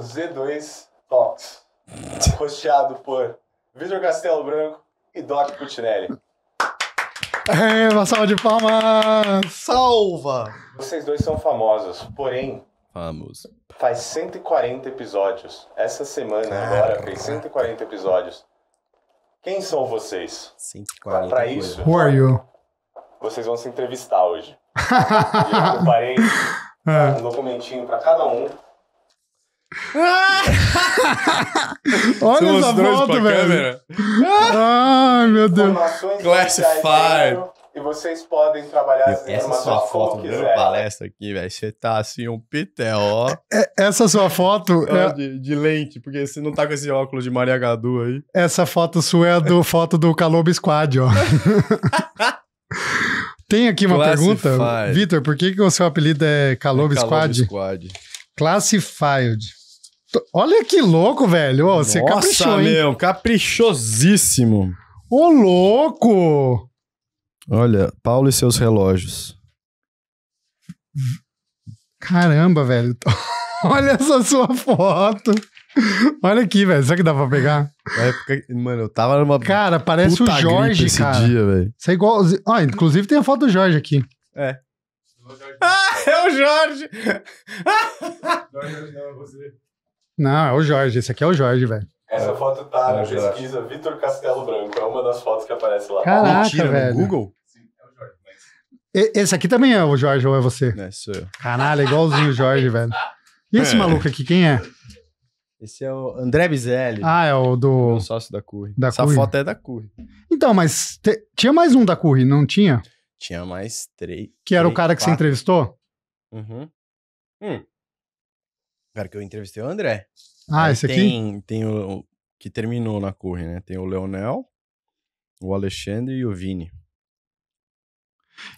Z2 Talks, hosteado por Vitor Castelo Branco e Doc Putinelli. É, uma salva de palmas! Salva! Vocês dois são famosos, porém. Famos. Faz 140 episódios. Essa semana Caraca. agora fez 140 episódios. Quem são vocês? 140. Pra isso. Who are you? Vocês vão se entrevistar hoje. eu preparei é. um documentinho para cada um Olha essa foto, velho. Ai, meu Deus. Classified. Né? E vocês podem trabalhar as Essa sua foto da palestra aqui, velho. Você tá assim, um PTO. É, essa sua foto. É... De, de, lente, porque você não tá com esse óculos de Maria Gadu aí. Essa foto sua é do foto do Calob Squad, ó. Tem aqui uma Classified. pergunta. Vitor, por que, que o seu apelido é Calobo é Calob Squad. Classified. Olha que louco, velho. você Nossa, caprichou, meu, hein? meu, caprichosíssimo. Ô, louco! Olha, Paulo e seus relógios. Caramba, velho. Olha essa sua foto. Olha aqui, velho. Será que dá pra pegar? Época, mano, eu tava numa. Cara, parece o Jorge, esse cara. Dia, velho. Isso é igual. Ó, ah, inclusive tem a foto do Jorge aqui. É. Ah, é o Jorge! Jorge, não, é você. Não, é o Jorge. Esse aqui é o Jorge, velho. Essa foto tá é, na é pesquisa Vitor Castelo Branco. É uma das fotos que aparece lá. Caraca, Mentira, velho. no Google? Sim, é o Jorge. Mas... esse aqui também é o Jorge ou é você? É, sou eu. Caralho, é igualzinho o Jorge, velho. E esse é. maluco aqui, quem é? Esse é o André Bizelli. Ah, é o do. O sócio da Curry. Da Essa Curry. foto é da Curry. Então, mas te... tinha mais um da Curry, não tinha? Tinha mais três. Que era três, o cara que quatro. você entrevistou? Uhum. Hum. Cara, que eu entrevistei o André. Ah, Aí esse tem, aqui? Tem o, o que terminou na corre, né? Tem o Leonel, o Alexandre e o Vini.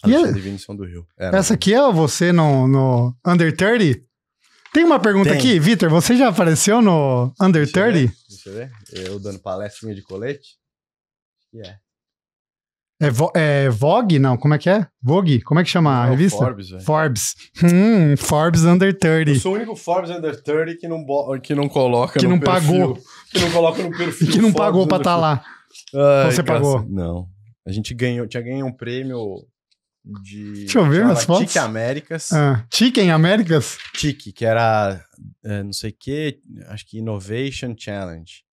É Alexandre e, e Vini são do Rio. É, essa aqui é você no, no Under 30? Tem uma pergunta tem. aqui, Vitor. Você já apareceu no Under deixa 30? ver, deixa eu ver. Eu dando palestrinha de colete? Que yeah. é. É, vo, é, Vogue? Não, como é que é? Vogue? Como é que chama a revista? Forbes, Forbes. Hum, Forbes Under 30. Eu sou o único Forbes Under 30 que não, que não coloca que no não perfil, pagou. Que não coloca no perfil. que não Forbes pagou pra estar tá lá. Ai, então Você pagou? Não. A gente ganhou, tinha ganho um prêmio de. Deixa eu ver as fotos. Tique Américas. Ah, em Américas? Tique, que era é, não sei o quê. acho que Innovation Challenge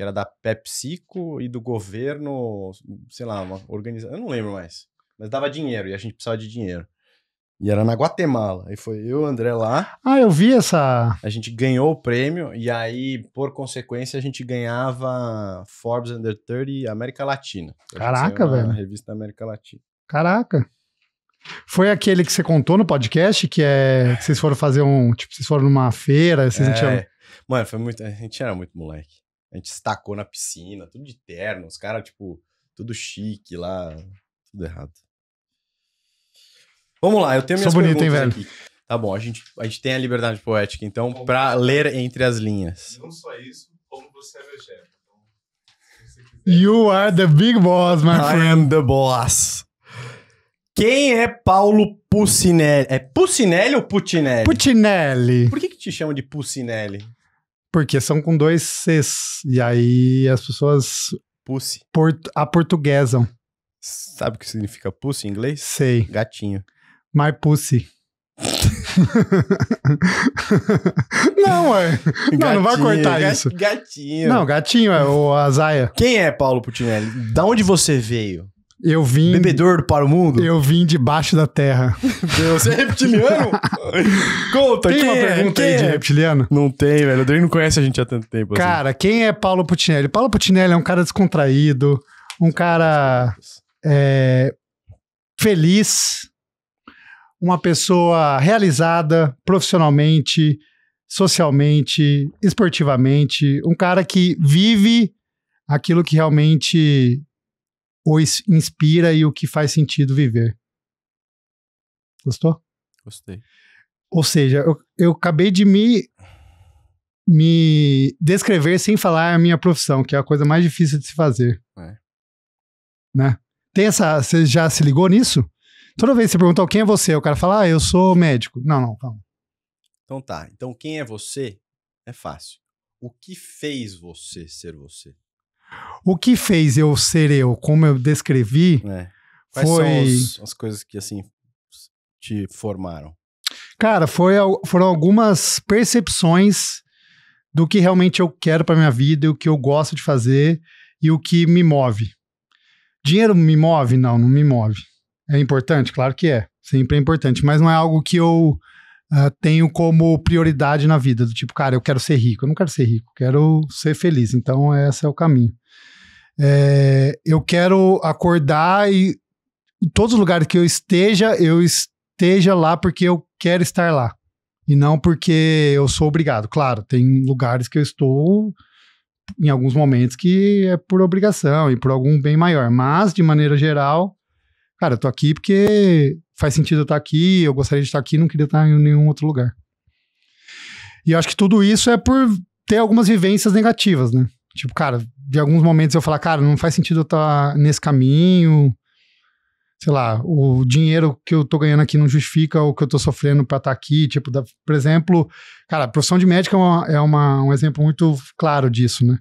que era da PepsiCo e do governo, sei lá, uma organização, eu não lembro mais, mas dava dinheiro e a gente precisava de dinheiro. E era na Guatemala. Aí foi eu, André lá. Ah, eu vi essa. A gente ganhou o prêmio e aí, por consequência, a gente ganhava Forbes Under 30 América Latina. Caraca, velho. Revista da América Latina. Caraca. Foi aquele que você contou no podcast que é que vocês foram fazer um, tipo, vocês foram numa feira, vocês é. não tinham... Mano, foi muito, a gente era muito moleque. A gente estacou na piscina, tudo de terno, os caras, tipo, tudo chique lá, tudo errado. Vamos lá, eu tenho minhas Sou bonito, hein, velho? Aqui. Tá bom, a gente, a gente tem a liberdade poética, então, para ler entre as linhas. Não só isso, como você é meu chefe. Então, you are the big boss, my friend. I am the boss. Quem é Paulo Pucinelli? É Pucinelli ou Putinelli? Putinelli. Por que, que te chama de Pucinelli? Porque são com dois Cs. E aí as pessoas. Pussy. Port aportuguesam. Sabe o que significa pussy em inglês? Sei. Gatinho. My pussy. não, ué. Gatinho, não, não vai cortar isso. Gatinho. Não, gatinho é o Azaia. Quem é Paulo Putinelli? Da onde você veio? Eu vim. Bebedor para o mundo? Eu vim debaixo da terra. Deus, você é reptiliano? Conta, quem uma é? pergunta é? quem aí é? de reptiliano. Não tem, velho. O Adriano não conhece a gente há tanto tempo. Assim. Cara, assim. quem é Paulo Putinelli? Paulo Putinelli é um cara descontraído, um cara é, feliz, uma pessoa realizada profissionalmente, socialmente, esportivamente, um cara que vive aquilo que realmente os inspira e o que faz sentido viver. Gostou? Gostei. Ou seja, eu, eu acabei de me, me descrever sem falar a minha profissão, que é a coisa mais difícil de se fazer. É. Né? Tem essa. Você já se ligou nisso? Toda vez que você perguntar quem é você, o cara fala, ah, eu sou médico. Não, não, calma. Então tá. Então quem é você é fácil. O que fez você ser você? O que fez eu ser eu, como eu descrevi, é. Quais foi... são as coisas que, assim, te formaram? Cara, foi, foram algumas percepções do que realmente eu quero para minha vida, e o que eu gosto de fazer e o que me move. Dinheiro me move? Não, não me move. É importante? Claro que é. Sempre é importante, mas não é algo que eu uh, tenho como prioridade na vida, do tipo, cara, eu quero ser rico, eu não quero ser rico, quero ser feliz, então esse é o caminho. É, eu quero acordar e em todos os lugares que eu esteja, eu esteja lá porque eu quero estar lá. E não porque eu sou obrigado. Claro, tem lugares que eu estou em alguns momentos que é por obrigação e por algum bem maior. Mas, de maneira geral, cara, eu tô aqui porque faz sentido eu estar tá aqui, eu gostaria de estar tá aqui, não queria estar tá em nenhum outro lugar. E eu acho que tudo isso é por ter algumas vivências negativas, né? Tipo, cara, de alguns momentos eu falar, cara, não faz sentido eu estar nesse caminho. Sei lá, o dinheiro que eu tô ganhando aqui não justifica o que eu tô sofrendo para estar aqui. Tipo, da, por exemplo, cara, a profissão de médico é, uma, é uma, um exemplo muito claro disso, né?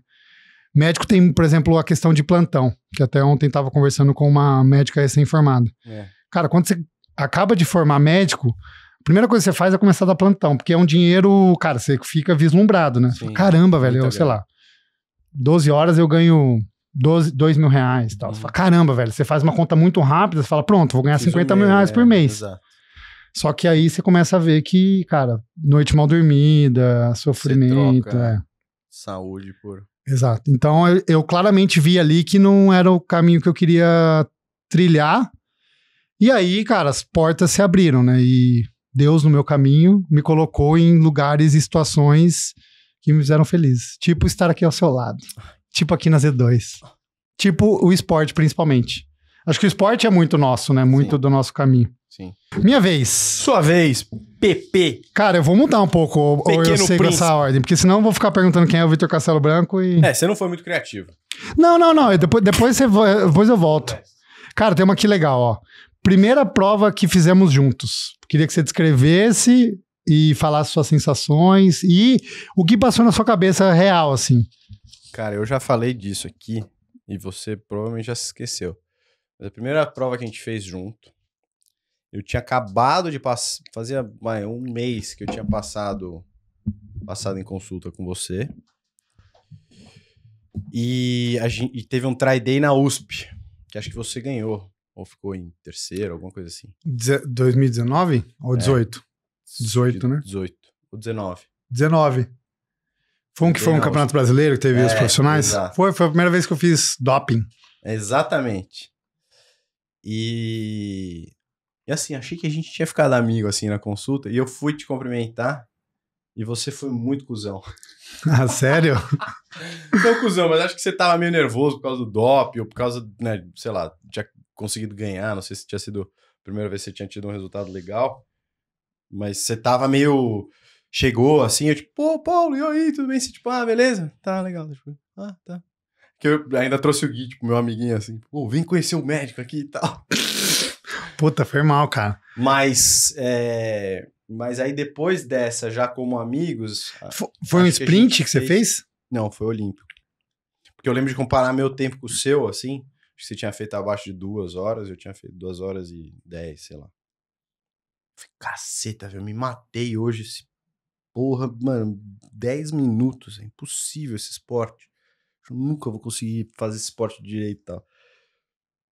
Médico tem, por exemplo, a questão de plantão, que até ontem tava conversando com uma médica recém-formada. É. Cara, quando você acaba de formar médico, a primeira coisa que você faz é começar a dar plantão, porque é um dinheiro, cara, você fica vislumbrado, né? Sim, caramba, velho, eu, sei lá, 12 horas eu ganho 12, 2 mil reais e tal. Você fala, uhum. caramba, velho, você faz uma conta muito rápida, você fala, pronto, vou ganhar Fiz 50 mil reais é, por mês. Exato. Só que aí você começa a ver que, cara, noite mal dormida, sofrimento. É. Saúde por. Exato. Então eu, eu claramente vi ali que não era o caminho que eu queria trilhar e aí, cara, as portas se abriram, né? E Deus no meu caminho me colocou em lugares e situações que me fizeram feliz. Tipo estar aqui ao seu lado. Tipo aqui na Z2. Tipo o esporte, principalmente. Acho que o esporte é muito nosso, né? Muito Sim. do nosso caminho. Sim. Minha vez. Sua vez, PP. Cara, eu vou mudar um pouco, ou, eu sigo é príncipe. essa ordem, porque senão eu vou ficar perguntando quem é o Vitor Castelo Branco e... É, você não foi muito criativo. Não, não, não, depois, depois, você, depois eu volto. É. Cara, tem uma aqui legal, ó. Primeira prova que fizemos juntos. Queria que você descrevesse e falasse suas sensações e o que passou na sua cabeça real, assim. Cara, eu já falei disso aqui e você provavelmente já se esqueceu. Mas a primeira prova que a gente fez junto, eu tinha acabado de passar. Fazia vai, um mês que eu tinha passado, passado em consulta com você. E, a gente, e teve um try day na USP, que acho que você ganhou. Ou ficou em terceiro, alguma coisa assim. Deze 2019 ou 18? É. 18, né? 18. Ou 19. 19. Foi um que foi um Campeonato Brasileiro que teve é, os profissionais? Exato. Foi, foi a primeira vez que eu fiz doping. Exatamente. E, e assim, achei que a gente tinha ficado amigo assim na consulta e eu fui te cumprimentar e você foi muito cuzão. Ah, sério? Não cuzão, mas acho que você tava meio nervoso por causa do DOP ou por causa, né, sei lá, tinha conseguido ganhar, não sei se tinha sido a primeira vez que você tinha tido um resultado legal, mas você tava meio. Chegou assim, eu tipo, pô, Paulo, e aí, tudo bem? Você, tipo, ah, beleza? Tá legal. Tipo, ah, tá. Que eu ainda trouxe o Gui, tipo, meu amiguinho assim, tipo, pô, vim conhecer o médico aqui e tal. Puta, foi mal, cara. Mas. É... Mas aí depois dessa, já como amigos. Foi um sprint que, que você fez? fez? Não, foi olímpico. Porque eu lembro de comparar meu tempo com o seu, assim que você tinha feito abaixo de duas horas, eu tinha feito duas horas e dez, sei lá. Falei, caceta, velho, me matei hoje. Esse... Porra, mano, dez minutos, é impossível esse esporte. Eu nunca vou conseguir fazer esse esporte direito e tal.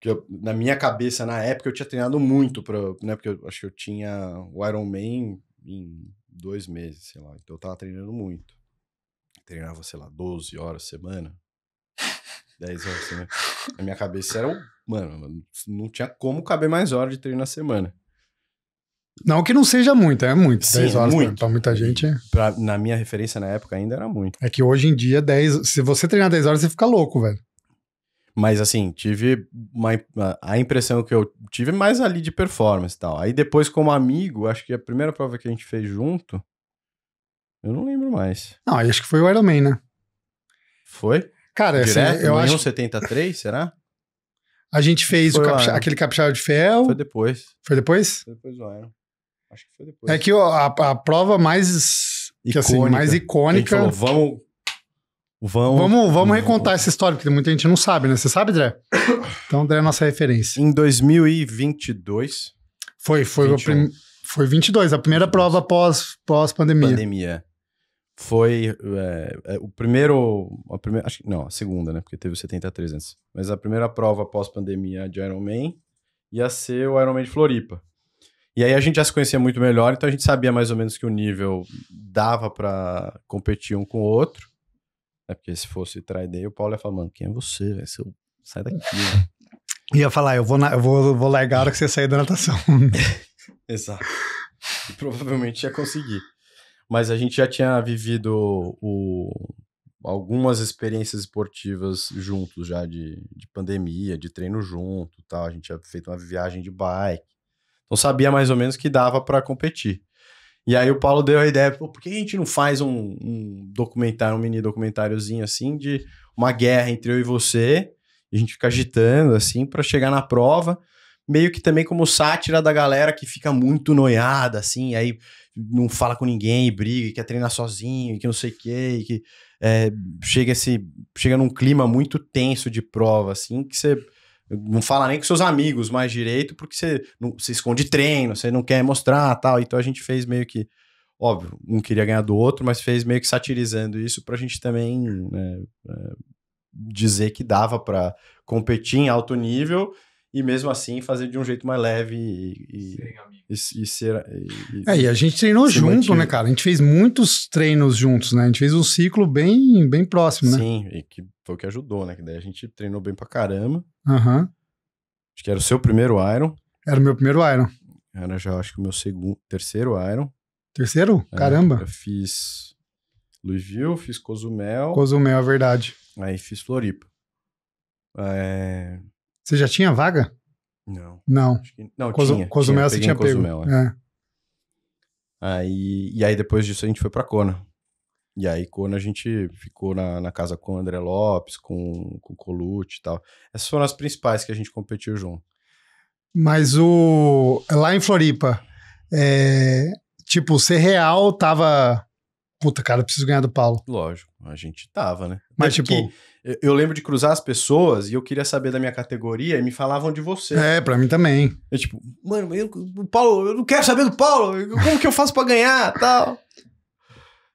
Que eu, na minha cabeça, na época, eu tinha treinado muito, pra, né? Porque eu acho que eu tinha o Iron Man em dois meses, sei lá. Então eu tava treinando muito. Treinava, sei lá, 12 horas semana, 10 horas né? Na minha cabeça era, mano, não tinha como caber mais hora de treino na semana. Não que não seja muito, é muito. Sim, 10 horas Pra, para muita gente. É. Pra, na minha referência na época ainda era muito. É que hoje em dia, 10, se você treinar 10 horas, você fica louco, velho. Mas assim, tive uma, a impressão que eu tive é mais ali de performance e tal. Aí depois, como amigo, acho que a primeira prova que a gente fez junto, eu não lembro mais. Não, acho que foi o Ironman, né? Foi? Cara, assim, Direto, assim, eu acho. 73, será? A gente fez capixá, aquele capixaba de fiel. Foi depois. Foi depois? Foi depois do Iron. Acho que foi depois. É que a, a prova mais icônica. Que, assim, mais icônica. Falou, vamos, vamos, vamos, vamos recontar essa história, porque muita gente não sabe, né? Você sabe, Dré? Então, Dré é nossa referência. Em 2022. Foi, foi o prim... Foi 22, a primeira prova pós, pós pandemia. Pandemia foi é, é, o primeiro, a primeira, acho que não, a segunda, né? Porque teve o 73 antes. Mas a primeira prova pós-pandemia de Ironman ia ser o Ironman de Floripa. E aí a gente já se conhecia muito melhor, então a gente sabia mais ou menos que o nível dava para competir um com o outro. É porque se fosse Traiday, o Paulo ia falar, mano, quem é você, velho? Sai daqui, né? Ia falar, eu vou, na, eu vou, vou largar a hora que você sair da natação. Exato. E provavelmente ia conseguir mas a gente já tinha vivido o, algumas experiências esportivas juntos já de, de pandemia, de treino junto, tal. A gente tinha feito uma viagem de bike, então sabia mais ou menos que dava para competir. E aí o Paulo deu a ideia, por que a gente não faz um, um documentário, um mini documentáriozinho assim de uma guerra entre eu e você? E a gente fica agitando assim para chegar na prova meio que também como sátira da galera que fica muito noiada, assim, aí não fala com ninguém, briga, quer treinar sozinho, que não sei o quê, que é, chega esse chega num clima muito tenso de prova, assim, que você não fala nem com seus amigos mais direito, porque você não, se esconde treino, você não quer mostrar, tal. Então a gente fez meio que óbvio, um queria ganhar do outro, mas fez meio que satirizando isso para a gente também né, é, dizer que dava para competir em alto nível e mesmo assim fazer de um jeito mais leve e, e, e, e ser. E, é, e a gente treinou junto, né, cara? A gente fez muitos treinos juntos, né? A gente fez um ciclo bem, bem próximo, né? Sim, e que foi o que ajudou, né? Que daí a gente treinou bem pra caramba. Aham. Uhum. Acho que era o seu primeiro Iron. Era o meu primeiro Iron. Era já, acho que o meu segundo, terceiro Iron. Terceiro? É, caramba. Eu fiz Louisville, fiz Cozumel. Cozumel, é verdade. Aí fiz Floripa. É... Você já tinha vaga? Não. Não. Que, não, Cozo, tinha. Cozumel tinha, você tinha Cozumel, é. é. Aí, e aí depois disso a gente foi pra Kona. E aí Kona a gente ficou na, na casa com o André Lopes, com, com o Colucci e tal. Essas foram as principais que a gente competiu junto. Mas o... Lá em Floripa, é, tipo, ser real tava puta, cara, preciso ganhar do Paulo. Lógico, a gente tava, né? Mas, é tipo. Eu lembro de cruzar as pessoas e eu queria saber da minha categoria e me falavam de você. É, pra mim também. Eu, é, tipo, mano, eu, o Paulo, eu não quero saber do Paulo, como que eu faço pra ganhar tal?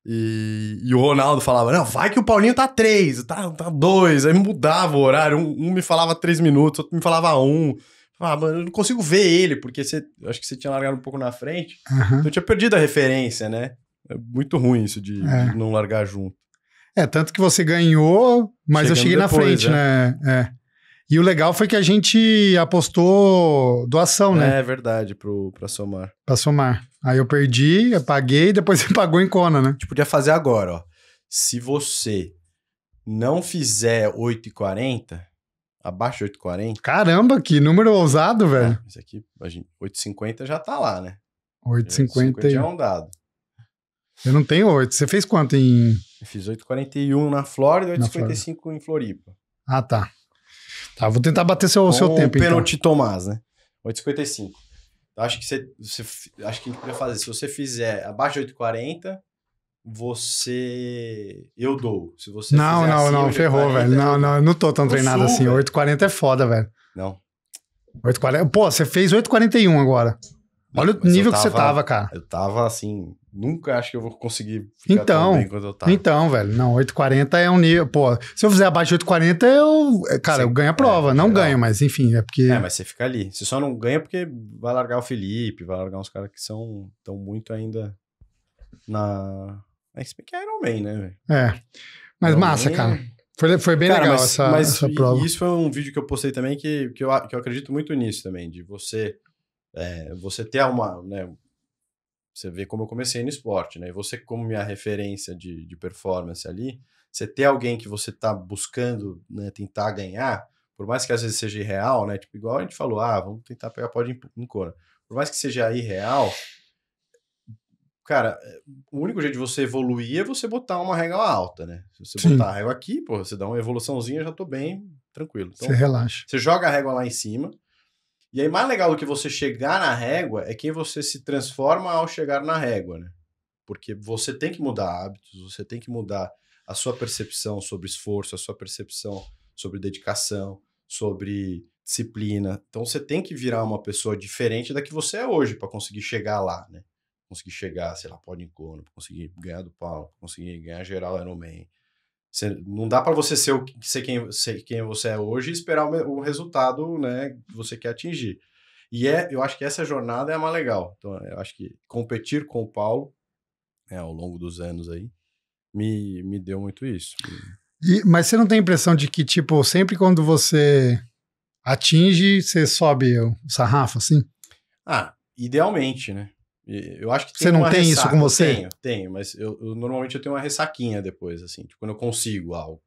E, e, o Ronaldo falava: Não, vai que o Paulinho tá três, tá, tá dois. Aí mudava o horário. Um, um me falava três minutos, outro me falava um. Ah, mano, eu não consigo ver ele, porque você, acho que você tinha largado um pouco na frente. Uhum. Então eu tinha perdido a referência, né? É muito ruim isso de, é. de não largar junto. É, tanto que você ganhou, mas Chegando eu cheguei depois, na frente, é. né? É. E o legal foi que a gente apostou doação, né? É verdade, pro, pra somar. Pra somar. Aí eu perdi, eu paguei, depois você pagou em Kona, né? A gente podia fazer agora, ó. Se você não fizer 8,40, abaixo de 8,40. Caramba, que número ousado, é, velho. É, isso aqui, 8,50 já tá lá, né? 8,50 já é um dado. Eu não tenho 8. Você fez quanto em. Eu fiz 8,41 na Flórida e 8,55 em Floripa. Ah, tá. Tá, vou tentar bater seu, Com seu tempo. O pênalti então. Tomás, né? 8,55. Acho que você, você. Acho que a gente podia fazer. Se você fizer abaixo de 8,40 você. Eu dou. Se você Não, não, não, ferrou, 40, velho. Não, não, eu não tô tão treinado sul, assim. 8,40 é foda, velho. Não. 8,40. Pô, você fez 8,41 agora. Olha o nível tava, que você tava, cara. Eu tava assim, nunca acho que eu vou conseguir ficar então, tão bem eu tava. Então, velho, não, 8,40 é um nível, pô, se eu fizer abaixo de 8,40 eu, é, cara, você, eu ganho a é, prova, é, não geral. ganho, mas enfim, é porque... É, mas você fica ali, você só não ganha porque vai largar o Felipe, vai largar uns caras que são, estão muito ainda na... É, mas isso que é Iron Man, né, velho? É, mas Iron massa, Man... cara. Foi, foi bem cara, legal mas, essa, mas essa prova. Isso foi um vídeo que eu postei também que, que, eu, que eu acredito muito nisso também, de você é, você ter uma. Né, você vê como eu comecei no esporte, né? E você, como minha referência de, de performance ali, você ter alguém que você está buscando né, tentar ganhar, por mais que às vezes seja irreal, né? Tipo, igual a gente falou, ah, vamos tentar pegar pode em, em Por mais que seja irreal, cara, o único jeito de você evoluir é você botar uma régua alta, né? Se você Sim. botar a régua aqui, pô, você dá uma evoluçãozinha, eu já tô bem tranquilo. Então, você relaxa. Você joga a régua lá em cima, e aí, mais legal do que você chegar na régua é quem você se transforma ao chegar na régua, né? Porque você tem que mudar hábitos, você tem que mudar a sua percepção sobre esforço, a sua percepção sobre dedicação, sobre disciplina. Então você tem que virar uma pessoa diferente da que você é hoje para conseguir chegar lá, né? Conseguir chegar, sei lá, pode em para conseguir ganhar do Paulo, conseguir ganhar geral Ironman, você, não dá para você ser, o, ser, quem, ser quem você é hoje e esperar o, o resultado né, que você quer atingir. E é, eu acho que essa jornada é a mais legal. Então, eu acho que competir com o Paulo né, ao longo dos anos aí me, me deu muito isso. E, mas você não tem a impressão de que, tipo, sempre quando você atinge, você sobe o sarrafo, assim? Ah, idealmente, né? Eu acho que você não tem ressaca. isso com você? Tenho, tenho, mas eu, eu, normalmente eu tenho uma ressaquinha depois, assim, tipo, quando eu consigo algo.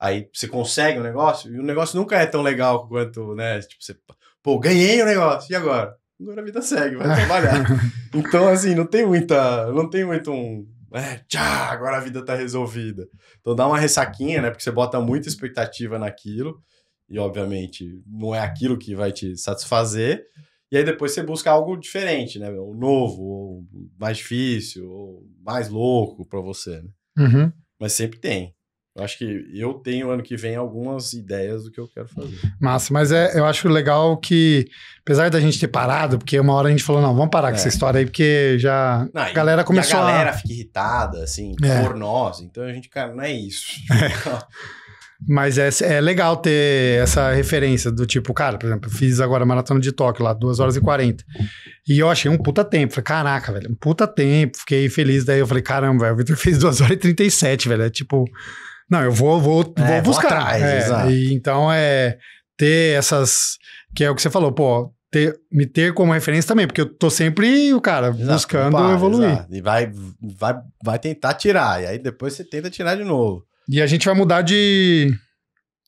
Aí você consegue um negócio e o negócio nunca é tão legal quanto, né? Tipo, você, pô, ganhei o um negócio, e agora? Agora a vida segue, vai trabalhar. então, assim, não tem muita. Não tem muito um. É, tchá, agora a vida tá resolvida. Então dá uma ressaquinha, né? Porque você bota muita expectativa naquilo e, obviamente, não é aquilo que vai te satisfazer. E aí depois você busca algo diferente, né? o novo, ou mais difícil, ou mais louco para você, né? Uhum. Mas sempre tem. Eu acho que eu tenho ano que vem algumas ideias do que eu quero fazer. Massa, mas é, eu acho legal que, apesar da gente ter parado, porque uma hora a gente falou, não, vamos parar é. com essa é. história aí, porque já não, a galera começou a. galera a... fica irritada, assim, é. por nós. Então a gente, cara, não é isso. É. Tipo, é. Mas é, é legal ter essa referência do tipo, cara, por exemplo, fiz agora a maratona de toque lá, 2 horas e 40. E eu achei um puta tempo. Falei, caraca, velho, um puta tempo. Fiquei feliz. Daí eu falei, caramba, velho, o Victor fez 2 horas e 37, velho. É tipo, não, eu vou, vou, é, vou buscar. Vou atrás, é, e, então é ter essas. Que é o que você falou, pô, ter, me ter como referência também, porque eu tô sempre, o cara, exato, buscando evoluir. Exato. E vai, vai, vai tentar tirar, e aí depois você tenta tirar de novo. E a gente vai mudar de,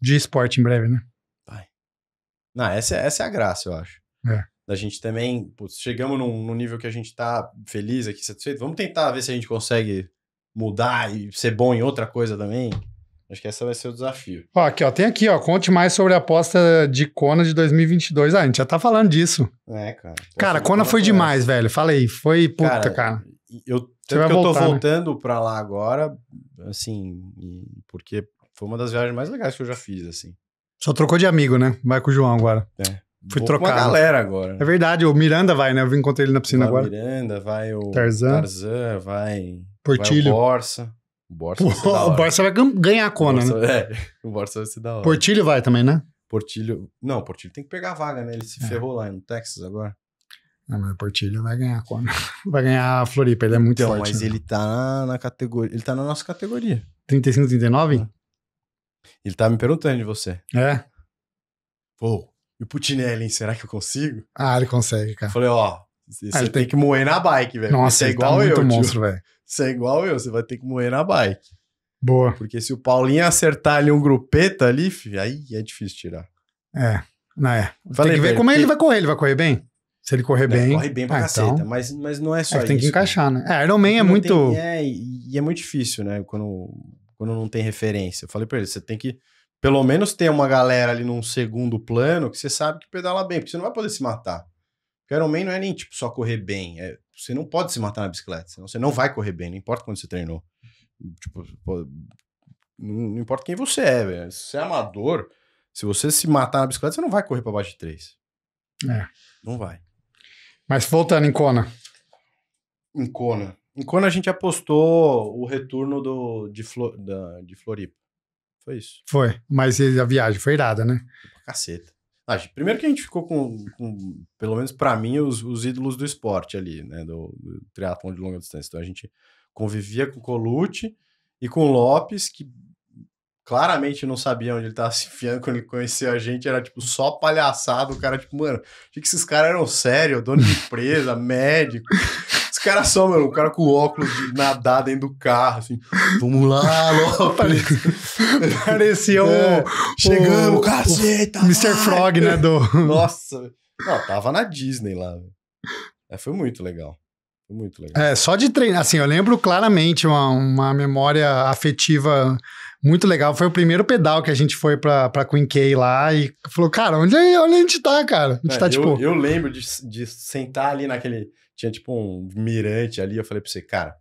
de esporte em breve, né? Vai. Não, essa, é, essa é a graça, eu acho. É. Da gente também, putz, chegamos num, num, nível que a gente tá feliz aqui, satisfeito. Vamos tentar ver se a gente consegue mudar e ser bom em outra coisa também. Acho que esse vai ser o desafio. Ó, aqui, ó, tem aqui, ó, conte mais sobre a aposta de Kona de 2022. Ah, a gente já tá falando disso. É, cara. Cara, Kona foi demais, velho. Falei, foi puta, cara. cara. Eu você vai voltar, eu tô né? voltando né? para lá agora, assim, porque foi uma das viagens mais legais que eu já fiz, assim. Só trocou de amigo, né? Vai com o João agora. É. Fui trocar. Com a galera agora. Né? É verdade, o Miranda vai, né? Eu encontrei ele na piscina vai agora. Miranda, vai o Tarzan, Tarzan vai. Portilho. Vai o Borsa. O Borsa, Pô, o Borsa vai ganhar a cona, Borsa, né? É, o Borsa vai se dar hora. Portilho vai também, né? Portilho. Não, Portilho tem que pegar a vaga, né? Ele se é. ferrou lá no Texas agora. Não, mas o Portilho vai ganhar quando? Vai ganhar a Floripa, ele é muito então, forte. Mas né? ele tá na categoria. Ele tá na nossa categoria. 35, 39? É. Ele tá me perguntando de você. É. Pô, e o Putinelli, Será que eu consigo? Ah, ele consegue, cara. Eu falei, ó, você ah, tem, tem que moer na bike, velho. Nossa, você é tá igual tá eu. Muito monstro, velho. Você é igual eu, você vai ter que moer na bike. Boa. Porque se o Paulinho acertar ali um grupeta ali, filho, aí é difícil tirar. É. Não é. Falei, tem que ver como é ele vai correr. Ele vai correr bem? Se ele correr é, bem. Corre bem pra ah, caceta, então... mas, mas não é só é isso. Tem que né? encaixar, né? né? É, Iron Man é muito. Tem, é, e é muito difícil, né? Quando, quando não tem referência. Eu falei pra ele, você tem que pelo menos ter uma galera ali num segundo plano que você sabe que pedala bem, porque você não vai poder se matar. Porque Iron Man não é nem tipo só correr bem. É, você não pode se matar na bicicleta, senão você não vai correr bem, não importa quando você treinou. Tipo, não importa quem você é, velho. Se você é amador, se você se matar na bicicleta, você não vai correr para baixo de três. É. Não vai. Mas voltando em Kona. Em Kona. Em Kona a gente apostou o retorno do, de, Flor, da, de Floripa. Foi isso. Foi, mas a viagem foi irada, né? Caceta. Ah, primeiro que a gente ficou com, com pelo menos para mim, os, os, ídolos do esporte ali, né? Do, do triatlon de longa distância. Então a gente convivia com o Colucci e com o Lopes, que claramente não sabia onde ele tava se enfiando quando ele conheceu a gente, era tipo só palhaçada, o cara tipo, mano, achei que esses caras eram sérios, dono de empresa, médico. Os caras só, mano, o cara com óculos de nadar dentro do carro, assim, vamos lá, Lopes. Parecia um... É, chegamos, o, caceta! O Mr. Frog, né, do... Nossa, não, tava na Disney lá, é, foi muito legal. Foi muito legal. É, só de treinar, assim, eu lembro claramente uma, uma memória afetiva muito legal. Foi o primeiro pedal que a gente foi pra, pra Queen Kay lá e falou, cara, onde, é, onde a gente tá, cara? A gente é, tá, eu, tipo... Eu lembro de, de sentar ali naquele... Tinha, tipo, um mirante ali. Eu falei pra você, cara,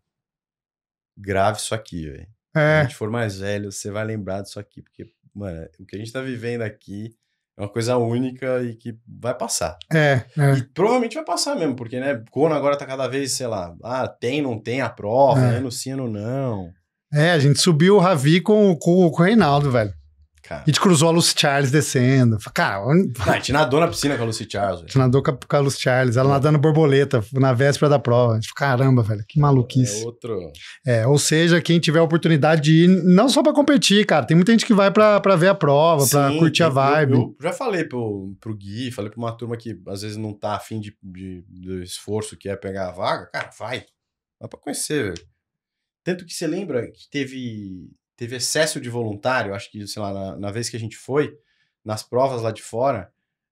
grave isso aqui, velho. É. Se a gente for mais velho, você vai lembrar disso aqui. Porque, mano, o que a gente tá vivendo aqui é uma coisa única e que vai passar. É, é. E provavelmente vai passar mesmo, porque, né, Kona agora tá cada vez, sei lá, ah, tem, não tem a prova, é. ano né, sim, não. É, a gente subiu o Ravi com, com, com o Reinaldo, velho. Cara. A gente cruzou a Lucy Charles descendo. Cara, onde... Não, a gente nadou na piscina com a Lucy Charles. Velho. A gente nadou com a Lucy Charles, ela nadando borboleta na véspera da prova. A gente, caramba, velho, que maluquice. É outro. É, ou seja, quem tiver a oportunidade de ir, não só para competir, cara. Tem muita gente que vai para ver a prova, para curtir a vibe. Eu, eu, já falei pro, pro Gui, falei pra uma turma que às vezes não tá afim de, de, do esforço que é pegar a vaga. Cara, vai. Dá pra conhecer, velho. Tanto que você lembra que teve, teve excesso de voluntário, acho que, sei lá, na, na vez que a gente foi, nas provas lá de fora,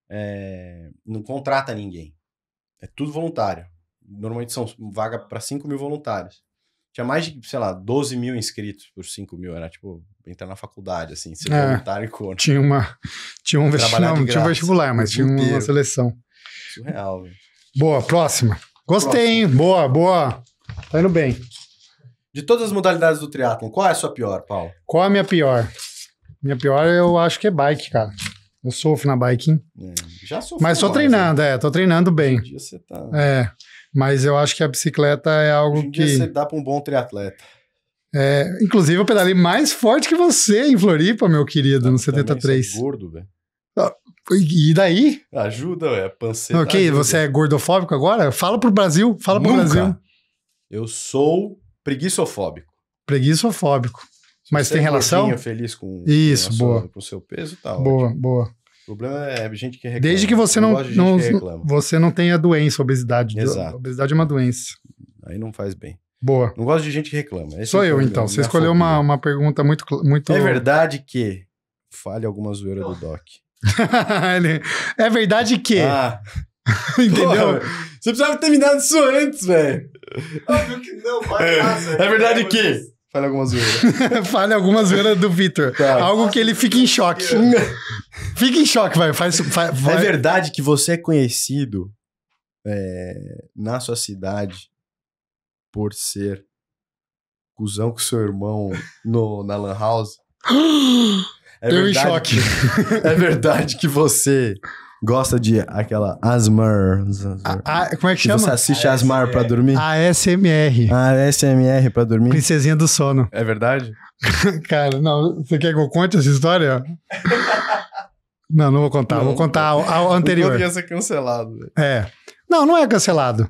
é, não contrata ninguém. É tudo voluntário. Normalmente são vaga para 5 mil voluntários. Tinha mais de, sei lá, 12 mil inscritos por 5 mil. Era tipo entrar na faculdade, assim, ser é, voluntário e corno. Tinha, uma, tinha, um vestibular, não, tinha um vestibular, mas tinha uma seleção. Surreal, velho. Boa, próxima. Gostei, próxima. hein? Boa, boa. Tá indo bem. De todas as modalidades do triatlon, qual é a sua pior, Paulo? Qual é a minha pior? Minha pior eu acho que é bike, cara. Eu sofro na bike, hein? É, já sofro. Mas tô treinando, né? é, tô treinando bem. Um dia você tá... É, mas eu acho que a bicicleta é algo um que... você dá pra um bom triatleta. É, inclusive eu pedalei mais forte que você em Floripa, meu querido, eu no 73. Você é gordo, velho. Ah, e daí? Ajuda, é panceta. Ok, ajuda. você é gordofóbico agora? Fala pro Brasil, fala Nunca. pro Brasil. Eu sou Preguiçofóbico. Preguiçofóbico. Se Mas tem é relação? feliz com isso, boa. Com o seu peso, tá Boa, ótimo. boa. O problema é a gente que reclama. Desde que você não, não, não você não tenha doença, obesidade. Exato. Obesidade é uma doença. Aí não faz bem. Boa. Não gosto de gente que reclama. Esse Sou é eu, então. Você escolheu uma, uma pergunta muito, muito. É verdade que. Fale alguma zoeira do Doc. é verdade que. Ah. Entendeu? Porra. Você precisava ter me dado isso antes, velho. É, é verdade que. Fale algumas zoeira. Fale algumas zoeira do Victor Tá. Algo que ele fique em choque. É. fique em choque, vai. Faz, faz, vai. É verdade que você é conhecido é, na sua cidade por ser cuzão com seu irmão no, na Lan House? É Eu em choque. é verdade que você gosta de aquela Asmar. como é que chama? Você assiste ASMR Asmar pra dormir? ASMR. ASMR pra dormir? Princesinha do sono. É verdade? Cara, não. Você quer que eu conte essa história? não, não vou contar. Não, vou contar a anterior. Podia ser cancelado. É. Não, não é cancelado.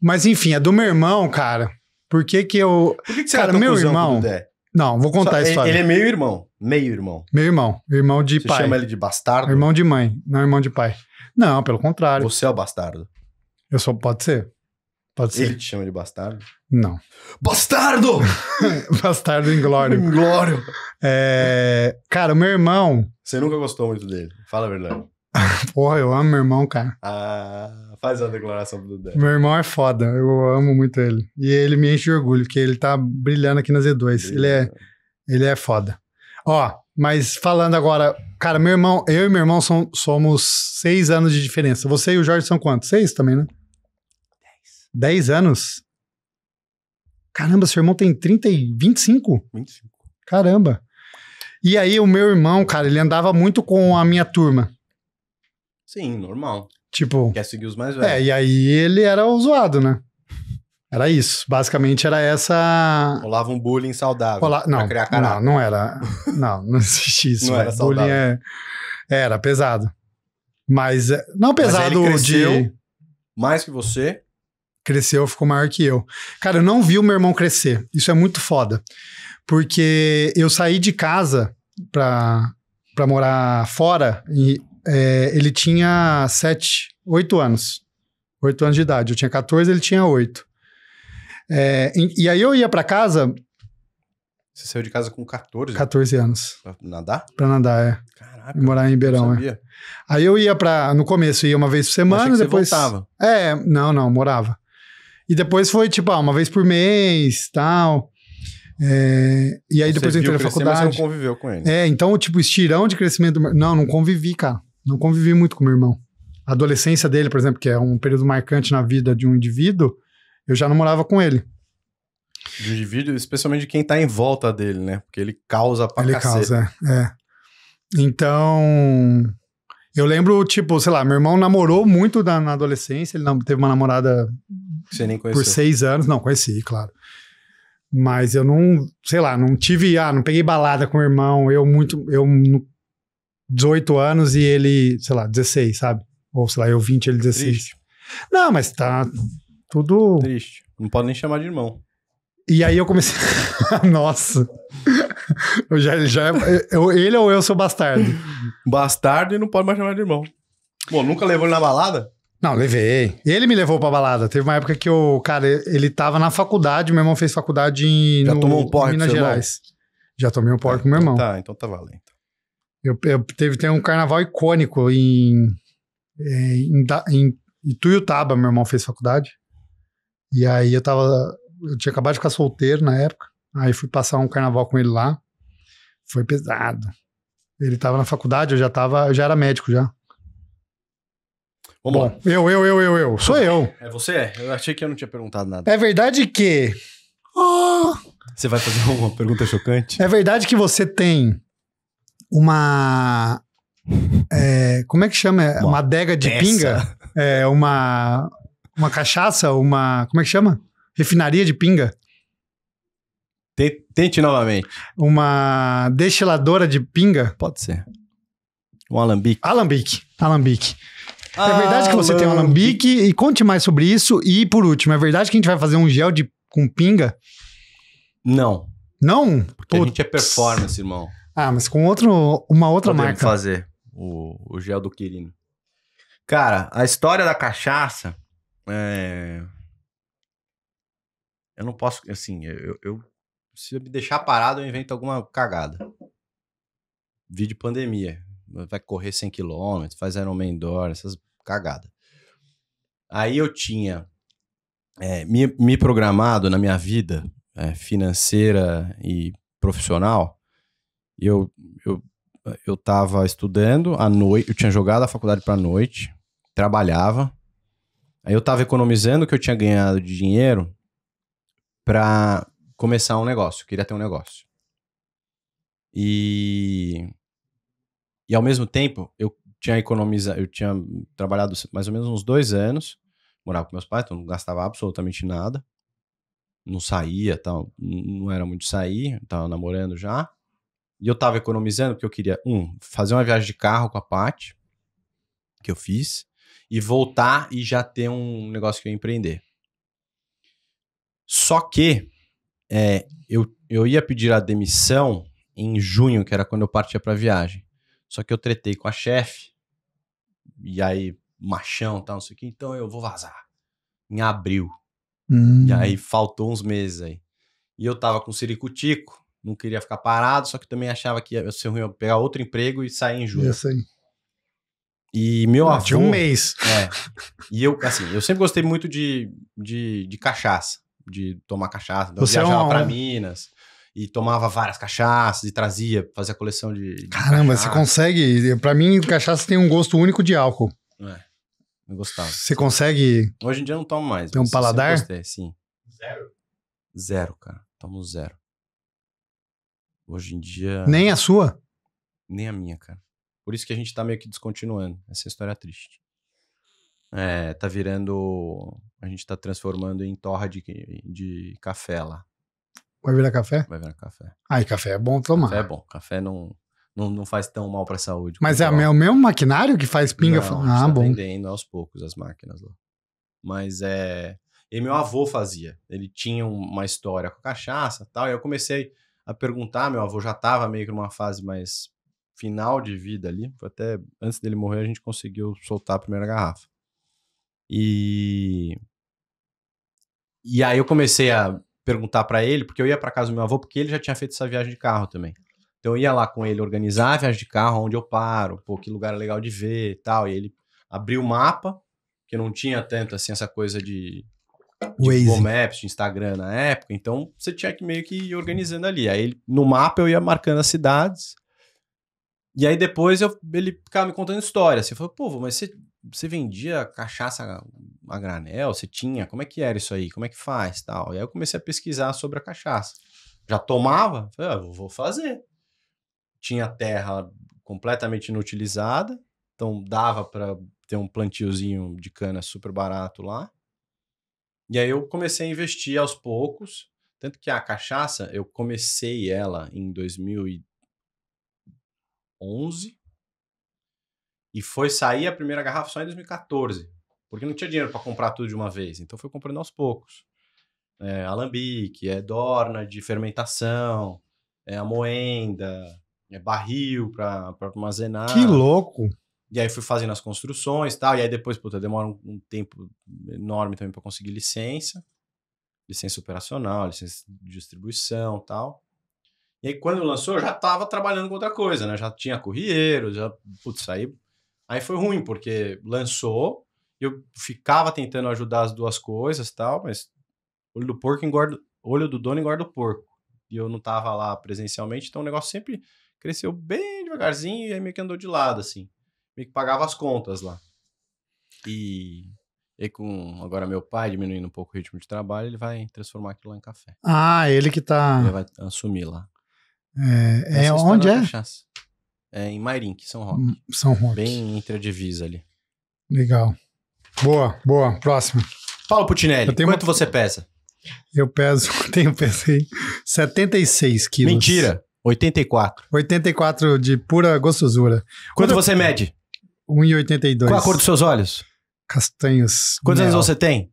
Mas enfim, é do meu irmão, cara. Por que que eu... Por que que cara, é meu irmão. Não, vou contar Só, a história. Ele é meio irmão. Meio irmão. Meio irmão. Irmão de Você pai. Você chama ele de bastardo? Irmão de mãe, não irmão de pai. Não, pelo contrário. Você é o bastardo. Eu sou. Pode ser? Pode ser. Ele te chama de bastardo? Não. Bastardo! bastardo inglório. Inglório. É... Cara, o meu irmão. Você nunca gostou muito dele. Fala a verdade. Porra, eu amo meu irmão, cara. Ah. Faz a declaração do Dudé. Meu irmão é foda, eu amo muito ele. E ele me enche de orgulho, porque ele tá brilhando aqui na Z2. Ele é, ele é foda. Ó, mas falando agora, cara, meu irmão, eu e meu irmão somos seis anos de diferença. Você e o Jorge são quantos? Seis também, né? Dez. Dez anos? Caramba, seu irmão tem 30 e 25? 25. Caramba. E aí, o meu irmão, cara, ele andava muito com a minha turma. Sim, normal. Tipo. Quer seguir os mais é, velhos. É, e aí ele era o zoado, né? Era isso. Basicamente era essa. Rolava um bullying saudável. Olá... Não, não, não era. Não, não existe isso. não era saudável. Bullying é... era pesado. Mas. É, não pesado Mas cresceu de. Mais que você. Cresceu, ficou maior que eu. Cara, eu não vi o meu irmão crescer. Isso é muito foda. Porque eu saí de casa pra, pra morar fora e é, ele tinha sete oito anos. oito anos de idade. Eu tinha 14, ele tinha oito É, e, e, aí eu ia para casa. Você saiu de casa com 14? 14 anos. Pra nadar? Pra nadar, é. Caraca. E morar em Ribeirão, é. Aí eu ia pra. No começo, ia uma vez por semana, depois. Você voltava. É, não, não, morava. E depois foi, tipo, ah, uma vez por mês, tal. É, e aí você depois eu entrei na faculdade. Mas você não conviveu com ele. É, então, tipo, estirão de crescimento. Não, não convivi, cara não convivi muito com meu irmão. A adolescência dele, por exemplo, que é um período marcante na vida de um indivíduo, eu já não morava com ele. De indivíduo, especialmente de quem tá em volta dele, né? Porque ele causa pra Ele cacete. causa, é. Então, eu lembro, tipo, sei lá, meu irmão namorou muito na, na adolescência, ele teve uma namorada Você nem conheceu. por seis anos. Não, conheci, claro. Mas eu não, sei lá, não tive, ah, não peguei balada com o irmão, eu muito, eu 18 anos e ele, sei lá, 16, sabe? Ou sei lá, eu 20, ele 16. Triste. Não, mas tá tudo. Triste. Não pode nem chamar de irmão. E aí eu comecei. Nossa! Eu já, ele, já, é, eu, ele ou eu sou bastardo? Bastardo e não pode mais chamar de irmão. Pô, nunca levou ele na balada? Não, levei. Ele me levou pra balada. Teve uma época que eu, cara, ele tava na faculdade, meu irmão fez faculdade em. Já no, tomou um porre Minas Gerais. Irmão? Já tomei um porre é, com meu então irmão. Tá, então tá valendo. Eu, eu teve tem um carnaval icônico em, é, em, em Ituiutaba, meu irmão fez faculdade. E aí eu tava. Eu tinha acabado de ficar solteiro na época. Aí fui passar um carnaval com ele lá. Foi pesado. Ele tava na faculdade, eu já tava, eu já era médico já. Vamos Bom, lá. Eu, eu, eu, eu, eu. Sou eu. É você? É. Eu achei que eu não tinha perguntado nada. É verdade que. Oh, você vai fazer uma pergunta chocante? É verdade que você tem uma. É, como é que chama? Uma, uma adega de peça. pinga? É, uma. Uma cachaça? Uma. Como é que chama? Refinaria de pinga? Tente novamente. Uma destiladora de pinga? Pode ser. Um alambique. Alambique. Alambique. Ah, é verdade que você alambique. tem um alambique e conte mais sobre isso. E por último, é verdade que a gente vai fazer um gel de, com pinga? Não. Não? Porque Putz. a gente é performance, irmão. Ah, mas com outro, uma outra Podemos marca. fazer o, o gel do Quirino. Cara, a história da cachaça. É... Eu não posso. Assim, eu, eu. Se eu me deixar parado, eu invento alguma cagada. Vídeo pandemia. Vai correr 100 km, faz Ironman Door, essas cagadas. Aí eu tinha é, me, me programado na minha vida é, financeira e profissional eu, eu, eu tava estudando à noite, eu tinha jogado a faculdade para noite, trabalhava. Aí eu tava economizando o que eu tinha ganhado de dinheiro para começar um negócio, queria ter um negócio. E e ao mesmo tempo, eu tinha economizado, eu tinha trabalhado mais ou menos uns dois anos, morava com meus pais, então não gastava absolutamente nada, não saía, tal, não era muito sair, estava namorando já. E eu tava economizando porque eu queria, um, fazer uma viagem de carro com a Paty, que eu fiz, e voltar e já ter um negócio que eu empreender. Só que é, eu, eu ia pedir a demissão em junho, que era quando eu partia pra viagem. Só que eu tretei com a chefe, e aí, machão e tal, não sei o que, então eu vou vazar. Em abril. Hum. E aí faltou uns meses aí. E eu tava com o Ciricutico, não queria ficar parado, só que também achava que ia ser ruim pegar outro emprego e sair em julho. Isso aí. E meu ah, avô. Tinha um mês. É. E eu, assim, eu sempre gostei muito de, de, de cachaça, de tomar cachaça. Então Você eu é viajava é um... pra Minas e tomava várias cachaças e trazia, fazia coleção de. de Caramba, cachaça. você consegue. Para mim, cachaça tem um gosto único de álcool. É. Eu gostava. Você consegue. Hoje em dia eu não tomo mais. Tem um paladar? Gostei, sim. Zero. Zero, cara. Tomo zero. Hoje em dia. Nem a sua? Nem a minha, cara. Por isso que a gente tá meio que descontinuando essa história é triste. É, tá virando. A gente tá transformando em torra de, de café lá. Vai virar café? Vai virar café. Ah, e café é bom tomar. Café é bom. Café não, não, não faz tão mal pra saúde. Mas é o mesmo, maquinário que faz pinga? Não, ah, tá bom. vendendo aos poucos as máquinas lá. Mas é. E meu avô fazia. Ele tinha uma história com cachaça tal. E eu comecei a perguntar. Meu avô já estava meio que numa fase mais final de vida ali. Foi até antes dele morrer, a gente conseguiu soltar a primeira garrafa. E. E aí eu comecei a perguntar para ele, porque eu ia para casa do meu avô, porque ele já tinha feito essa viagem de carro também. Então eu ia lá com ele organizar a viagem de carro, onde eu paro, pô, que lugar é legal de ver e tal. E ele abriu o mapa, que não tinha tanto assim essa coisa de de Google Maps, de Instagram na época. Então você tinha que meio que ir organizando ali. Aí no mapa eu ia marcando as cidades. E aí depois eu, ele ficava me contando histórias. Assim, eu falei, pô, mas você, você vendia cachaça a granel? Você tinha? Como é que era isso aí? Como é que faz? Tal. E aí eu comecei a pesquisar sobre a cachaça. Já tomava? Falei, ah, vou fazer. Tinha terra completamente inutilizada, então dava para ter um plantiozinho de cana super barato lá. E aí eu comecei a investir aos poucos, tanto que a cachaça, eu comecei ela em 2011 e foi sair a primeira garrafa só em 2014, porque não tinha dinheiro para comprar tudo de uma vez, então foi comprando aos poucos. É, alambique, é dorna de fermentação, é a moenda, é barril para armazenar. Que louco! E aí fui fazendo as construções e tal. E aí depois, puta, demora um, um tempo enorme também para conseguir licença. Licença operacional, licença de distribuição tal. E aí quando lançou, eu já tava trabalhando com outra coisa, né? Já tinha corrieiro, já... Putz, aí... Aí foi ruim, porque lançou, eu ficava tentando ajudar as duas coisas tal, mas olho do porco engorda... Olho do dono engorda o porco. E eu não tava lá presencialmente, então o negócio sempre cresceu bem devagarzinho e aí meio que andou de lado, assim meio que pagava as contas lá. E, e com agora meu pai diminuindo um pouco o ritmo de trabalho, ele vai transformar aquilo lá em café. Ah, ele que tá. Ele vai assumir lá. É, é onde é? Cachaça. É em Mairink, São Roque. Hum, São Roque. Bem entre a divisa ali. Legal. Boa, boa. próximo Paulo Putinelli, quanto uma... você pesa? Eu peso, tenho pesei 76 quilos. Mentira, 84. 84 de pura gostosura. Quanto você eu... mede? 1,82. Qual a cor dos seus olhos? Castanhos. Quantos mel. anos você tem?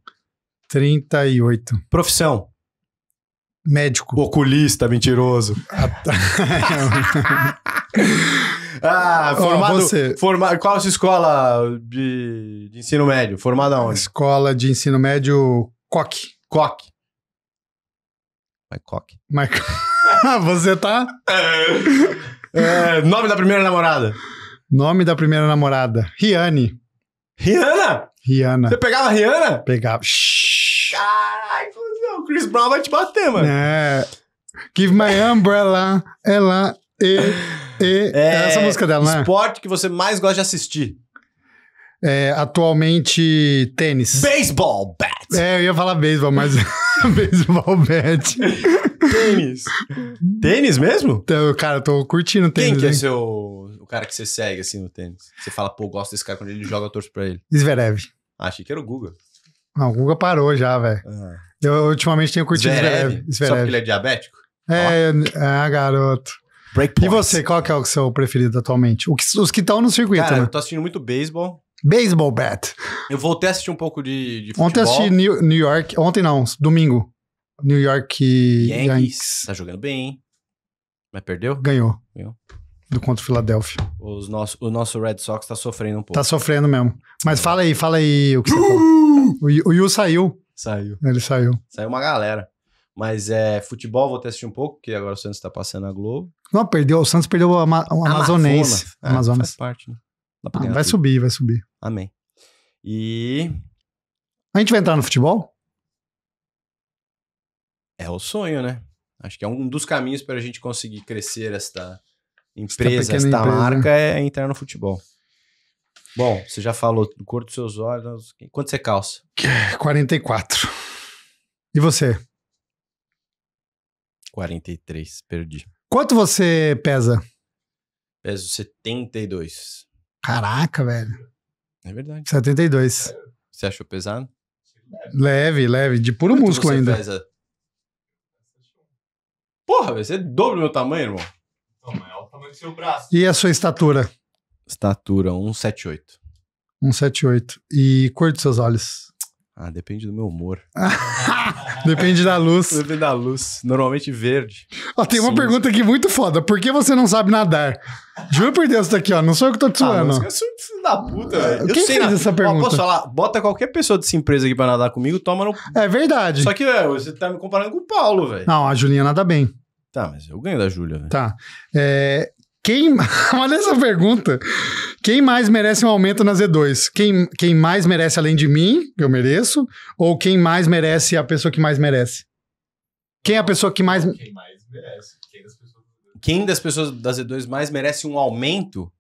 38. Profissão? Médico. Oculista, mentiroso. ah, tá. ah formado, oh, você... forma, qual a sua escola de, de ensino médio? Formada onde? Escola de ensino médio Coque. Coque. My Coque. My... você tá... É, nome da primeira namorada? Nome da primeira namorada: Riane. Rihanna? Rihanna. Você pegava Rihanna? Pegava. Caralho, o Chris Brown vai te bater, mano. É. Give my umbrella, ela, e, e. É, é, essa música dela, né? Esporte que você mais gosta de assistir. É, atualmente, tênis. Baseball bat. É, eu ia falar beisebol, mas. baseball bat. tênis. Tênis mesmo? Então, cara, eu tô curtindo tênis. Quem que é hein? é seu cara que você segue, assim, no tênis? Você fala, pô, gosto desse cara quando ele joga, eu torço pra ele. Zverev. Ah, achei que era o Guga. Não, o Guga parou já, velho. Ah. Eu, ultimamente tenho curtido Zverev. Zverev. Zverev. Só porque ele é diabético? É, oh. ah, garoto. Breakpoint. E você, qual que é o seu preferido atualmente? Que, os que estão no circuito, Cara, né? eu tô assistindo muito beisebol. Beisebol bat. Eu voltei a assistir um pouco de, de futebol. Ontem assisti New, New York... Ontem não, domingo. New York Yankees. Yankees. Tá jogando bem, hein? Mas perdeu? Ganhou. Ganhou do contra o Filadélfia. Os nosso, o nosso Red Sox tá sofrendo um pouco. Tá sofrendo mesmo. Mas é. fala aí, fala aí o que você falou. O, o Yu saiu. Saiu. Ele saiu. Saiu uma galera. Mas é, futebol vou ter assistir um pouco, porque agora o Santos tá passando a Globo. Não, perdeu. O Santos perdeu o, ama, o Amazonense. É, Amazonas. Faz parte, né? ah, vai tudo. subir, vai subir. Amém. E. A gente vai entrar no futebol? É o sonho, né? Acho que é um dos caminhos para a gente conseguir crescer esta, Tá empresa, esta, tá, empresa. marca é entrar no futebol. Bom, você já falou do cor dos seus olhos. Quanto você calça? 44. E você? 43, perdi. Quanto você pesa? Peso 72. Caraca, velho. É verdade. 72. Você achou pesado? Leve, leve, de puro Quanto músculo ainda. Pesa? Porra, velho, você é dobra o meu tamanho, irmão seu braço. E a sua estatura? Estatura, 178. 178. E cor dos seus olhos? Ah, depende do meu humor. depende da luz. Depende da luz. Normalmente verde. Ó, tem uma pergunta aqui muito foda. Por que você não sabe nadar? Juro por Deus, tá aqui, ó. Não sou eu que tô te ah, zoando. Ah, mas eu da puta, ah, velho. Quem eu sei, fez na... essa pergunta? Ó, posso falar? Bota qualquer pessoa dessa empresa aqui pra nadar comigo, toma no... É verdade. Só que, velho, é, você tá me comparando com o Paulo, velho. Não, a Julinha nada bem. Tá, mas eu ganho da Júlia, velho. Tá. É, quem. Olha essa pergunta. Quem mais merece um aumento na Z2? Quem, quem mais merece além de mim, eu mereço? Ou quem mais merece a pessoa que mais merece? Quem é a pessoa que mais. Quem das pessoas, das, da Z2 mais merece um aumento?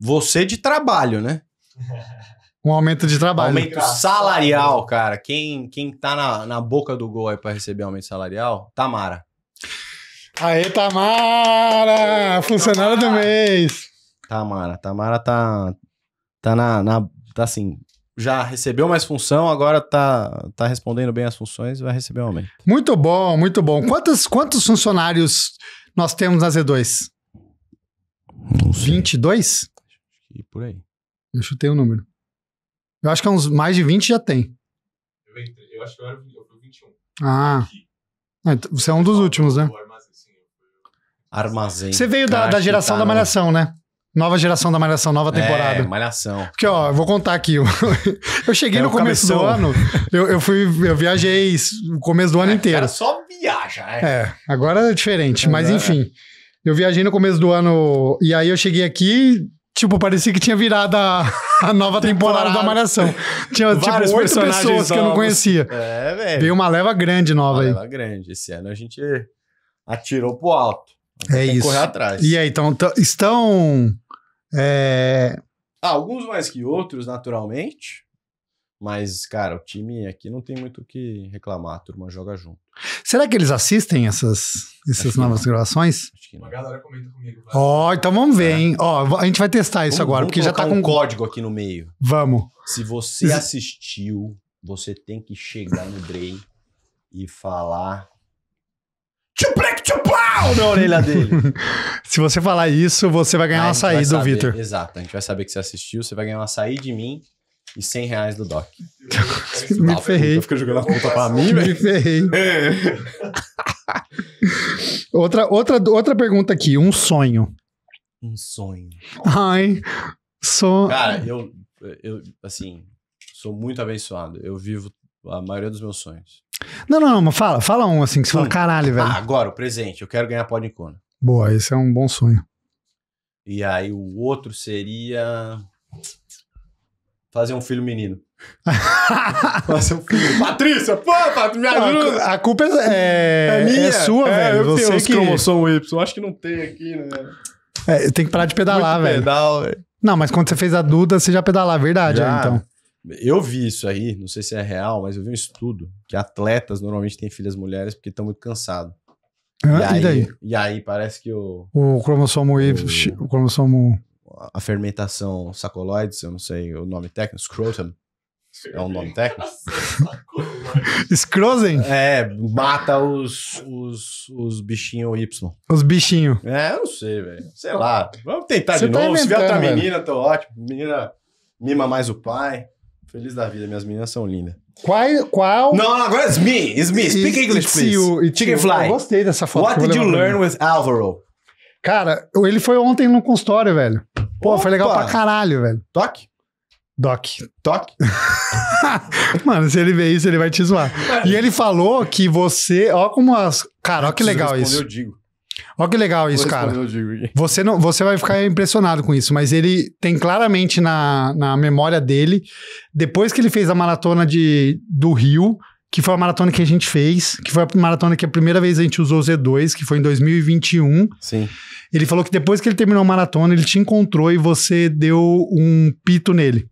Você de trabalho, né? Um aumento de trabalho. Aumento salarial, cara. Quem, quem tá na, na boca do gol aí pra receber aumento salarial? Tamara. Aê, Tamara! funcionário do mês! Tamara, Tamara tá. Tá na, na. Tá assim. Já recebeu mais função, agora tá, tá respondendo bem as funções e vai receber um aumento. Muito bom, muito bom. Quantos, quantos funcionários nós temos na Z2? Não sei. 22? E por aí. Eu chutei o um número. Eu acho que é uns mais de 20 já tem. Eu, eu acho que eu era eu fui 21. Ah. É, você é um dos últimos, né? armazém. Você veio da, da geração tá da Malhação, no... né? Nova geração da Malhação, nova é, temporada. É, Malhação. Porque, ó, eu vou contar aqui. eu cheguei é no começo cabeção. do ano, eu, eu fui, eu viajei o começo do ano é, inteiro. Cara, só viaja, né? É, agora é diferente, mas enfim. Eu viajei no começo do ano e aí eu cheguei aqui, tipo, parecia que tinha virado a, a nova temporada, temporada da Malhação. Tinha, tipo, oito pessoas novos. que eu não conhecia. É, velho. Veio uma leva grande nova uma aí. Uma leva grande. Esse ano a gente atirou pro alto. É, é isso. correr atrás. E aí, então, estão. É... Ah, alguns mais que outros, naturalmente. Mas, cara, o time aqui não tem muito o que reclamar, a turma joga junto. Será que eles assistem essas, essas novas gravações? Acho que não. Uma galera comenta comigo. Ó, oh, então vamos ver, é. hein? Ó, oh, a gente vai testar isso vamos, agora, vamos porque já tá com um código aqui no meio. Vamos. Se você assistiu, você tem que chegar no Bray e falar tchuplec, tchuplau na orelha dele. Se você falar isso, você vai ganhar ah, uma saída do Vitor. Exato, a gente vai saber que você assistiu, você vai ganhar uma saída de mim e 100 reais do Doc. me ferrei. Fica jogando a conta pra mim, velho. Me ferrei. outra, outra, outra pergunta aqui, um sonho. Um sonho. Ai, sonho. Cara, eu, eu, assim, sou muito abençoado. Eu vivo a maioria dos meus sonhos. Não, não, não, mas fala, fala um assim, que você um. fala, hum. caralho, velho. Ah, agora, o presente, eu quero ganhar pódio em Boa, esse é um bom sonho. E aí o outro seria fazer um filho menino. fazer um filho. Patrícia, pô, Patrícia, me ajuda. A, culpa é, é, é, é, minha. é sua, é, velho. Eu tenho os que... Y, acho que não tem aqui, né? É, tem que parar de pedalar, Muito velho. Pedal, velho. Não, mas quando você fez a Duda, você já pedalava, é verdade, já. Aí, então. Eu vi isso aí, não sei se é real, mas eu vi um estudo que atletas normalmente têm filhas mulheres porque estão muito cansados. Ah, e, aí, e, daí? e aí parece que o. O cromossomo Y. O, o cromossomo. A fermentação sacoloides, eu não sei o nome técnico, scrotum. É um nome técnico? Scrozen? É, mata os, os, os bichinhos Y. Os bichinhos. É, eu não sei, velho. Sei lá. Vamos tentar Você de tá novo. Se vier outra menina, tô ótimo. Menina mima mais o pai. Feliz da vida, minhas meninas são lindas. Qual? qual... Não, agora é me, it's me. Speak English, please. You, Chicken Fly. Eu gostei dessa foto. What did you learn with Alvaro? Cara, ele foi ontem no consultório, velho. Pô, Opa. foi legal pra caralho, velho. Toque? Doc. Doc? Mano, se ele ver isso, ele vai te zoar. É. E ele falou que você. Ó, como as. Cara, ó que legal isso. Eu digo. Olha que legal isso, cara. Você, não, você vai ficar impressionado com isso, mas ele tem claramente na, na memória dele, depois que ele fez a maratona de, do Rio, que foi a maratona que a gente fez, que foi a maratona que a primeira vez a gente usou o Z2, que foi em 2021. Sim. Ele falou que depois que ele terminou a maratona, ele te encontrou e você deu um pito nele.